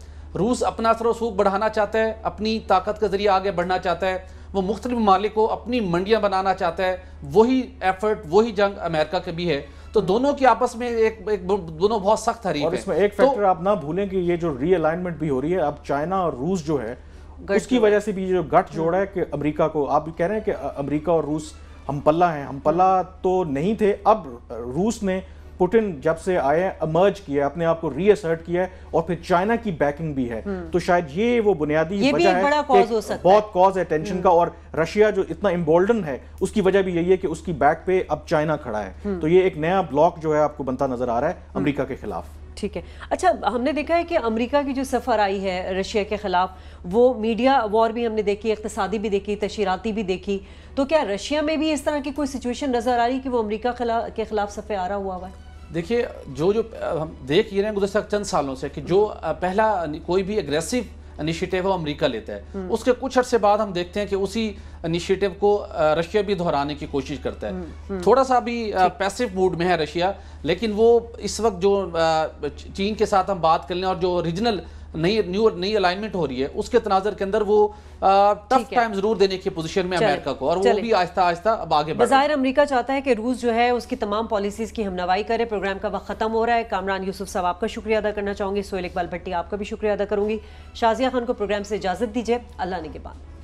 रूस अपना असर वसूख बढ़ाना चाहता है अपनी ताकत के जरिए आगे बढ़ना चाहता है वो मुख्तलि ममालिक को अपनी मंडियाँ बनाना चाहता है वही एफर्ट वही जंग अमेरिका के भी है तो दोनों की आपस में एक, एक दोनों बहुत सख्त है और इसमें एक फैक्टर तो,
आप ना भूलें कि ये जो रीअलाइनमेंट भी हो रही है अब चाइना और रूस जो है उसकी वजह से भी जो गठ जोड़ा है हम्म। कि अमेरिका को आप कह रहे हैं कि अमेरिका और रूस हम पल्ला हैं हम पल्ला तो नहीं थे अब रूस ने पुटिन जब से आए अमर्ज किया अपने आप को रीअसर्ट किया है और फिर चाइना की बैकिंग भी है हम्म। तो शायद ये वो बुनियादी ये वजह है बहुत कॉज है टेंशन का हम्म। और रशिया जो इतना इम्बोल्डन है उसकी वजह भी यही है कि उसकी बैक पे अब चाइना खड़ा है हम्म। तो ये एक नया ब्लॉक जो है आपको बनता नजर आ रहा है अमरीका के खिलाफ
ठीक है अच्छा हमने देखा है कि अमेरिका की जो सफ़र आई है रशिया के ख़िलाफ़ वो मीडिया वॉर भी हमने देखी इकतसादी भी देखी तशीराती भी देखी तो क्या रशिया में भी इस तरह की कोई सिचुएशन नज़र आ रही कि वो अमेरिका के ख़िलाफ़ सफ़े आरा हुआ हुआ है
देखिए जो जो हम देख ही रहे हैं गुजशत चंद सालों से कि जो पहला कोई भी एग्रेसिव इनिशिएटिव है अमेरिका लेता है हम्म। उसके कुछ अर्से बाद हम देखते हैं कि उसी इनिशिएटिव को रशिया भी दोहराने की कोशिश करता है हम्म, हम्म। थोड़ा सा भी पैसिव मूड में है रशिया लेकिन वो इस वक्त जो चीन के साथ हम बात कर लें और जो रीजनल नई न्यू नई अलाइनमेंट हो रही है उसके तनाजर के अंदर वो टफ टाइम जरूर देने की पोजीशन में अमेरिका को और वो भी आहिस्ता आहिस्ता अब आगे बाहर
अमेरिका चाहता है कि रूस जो है उसकी तमाम पॉलिसीज की हमनवाई करे प्रोग्राम का वक्त खत्म हो रहा है कामरान यूसुफ साहब आपका शुक्रिया अदा करना चाहूंगी सोहेल इकबाल भट्टी आपका भी शुक्रिया अदा करूंगी शाजिया खान को प्रोग्राम से इजाजत दीजिए अल्लाह ने के बाद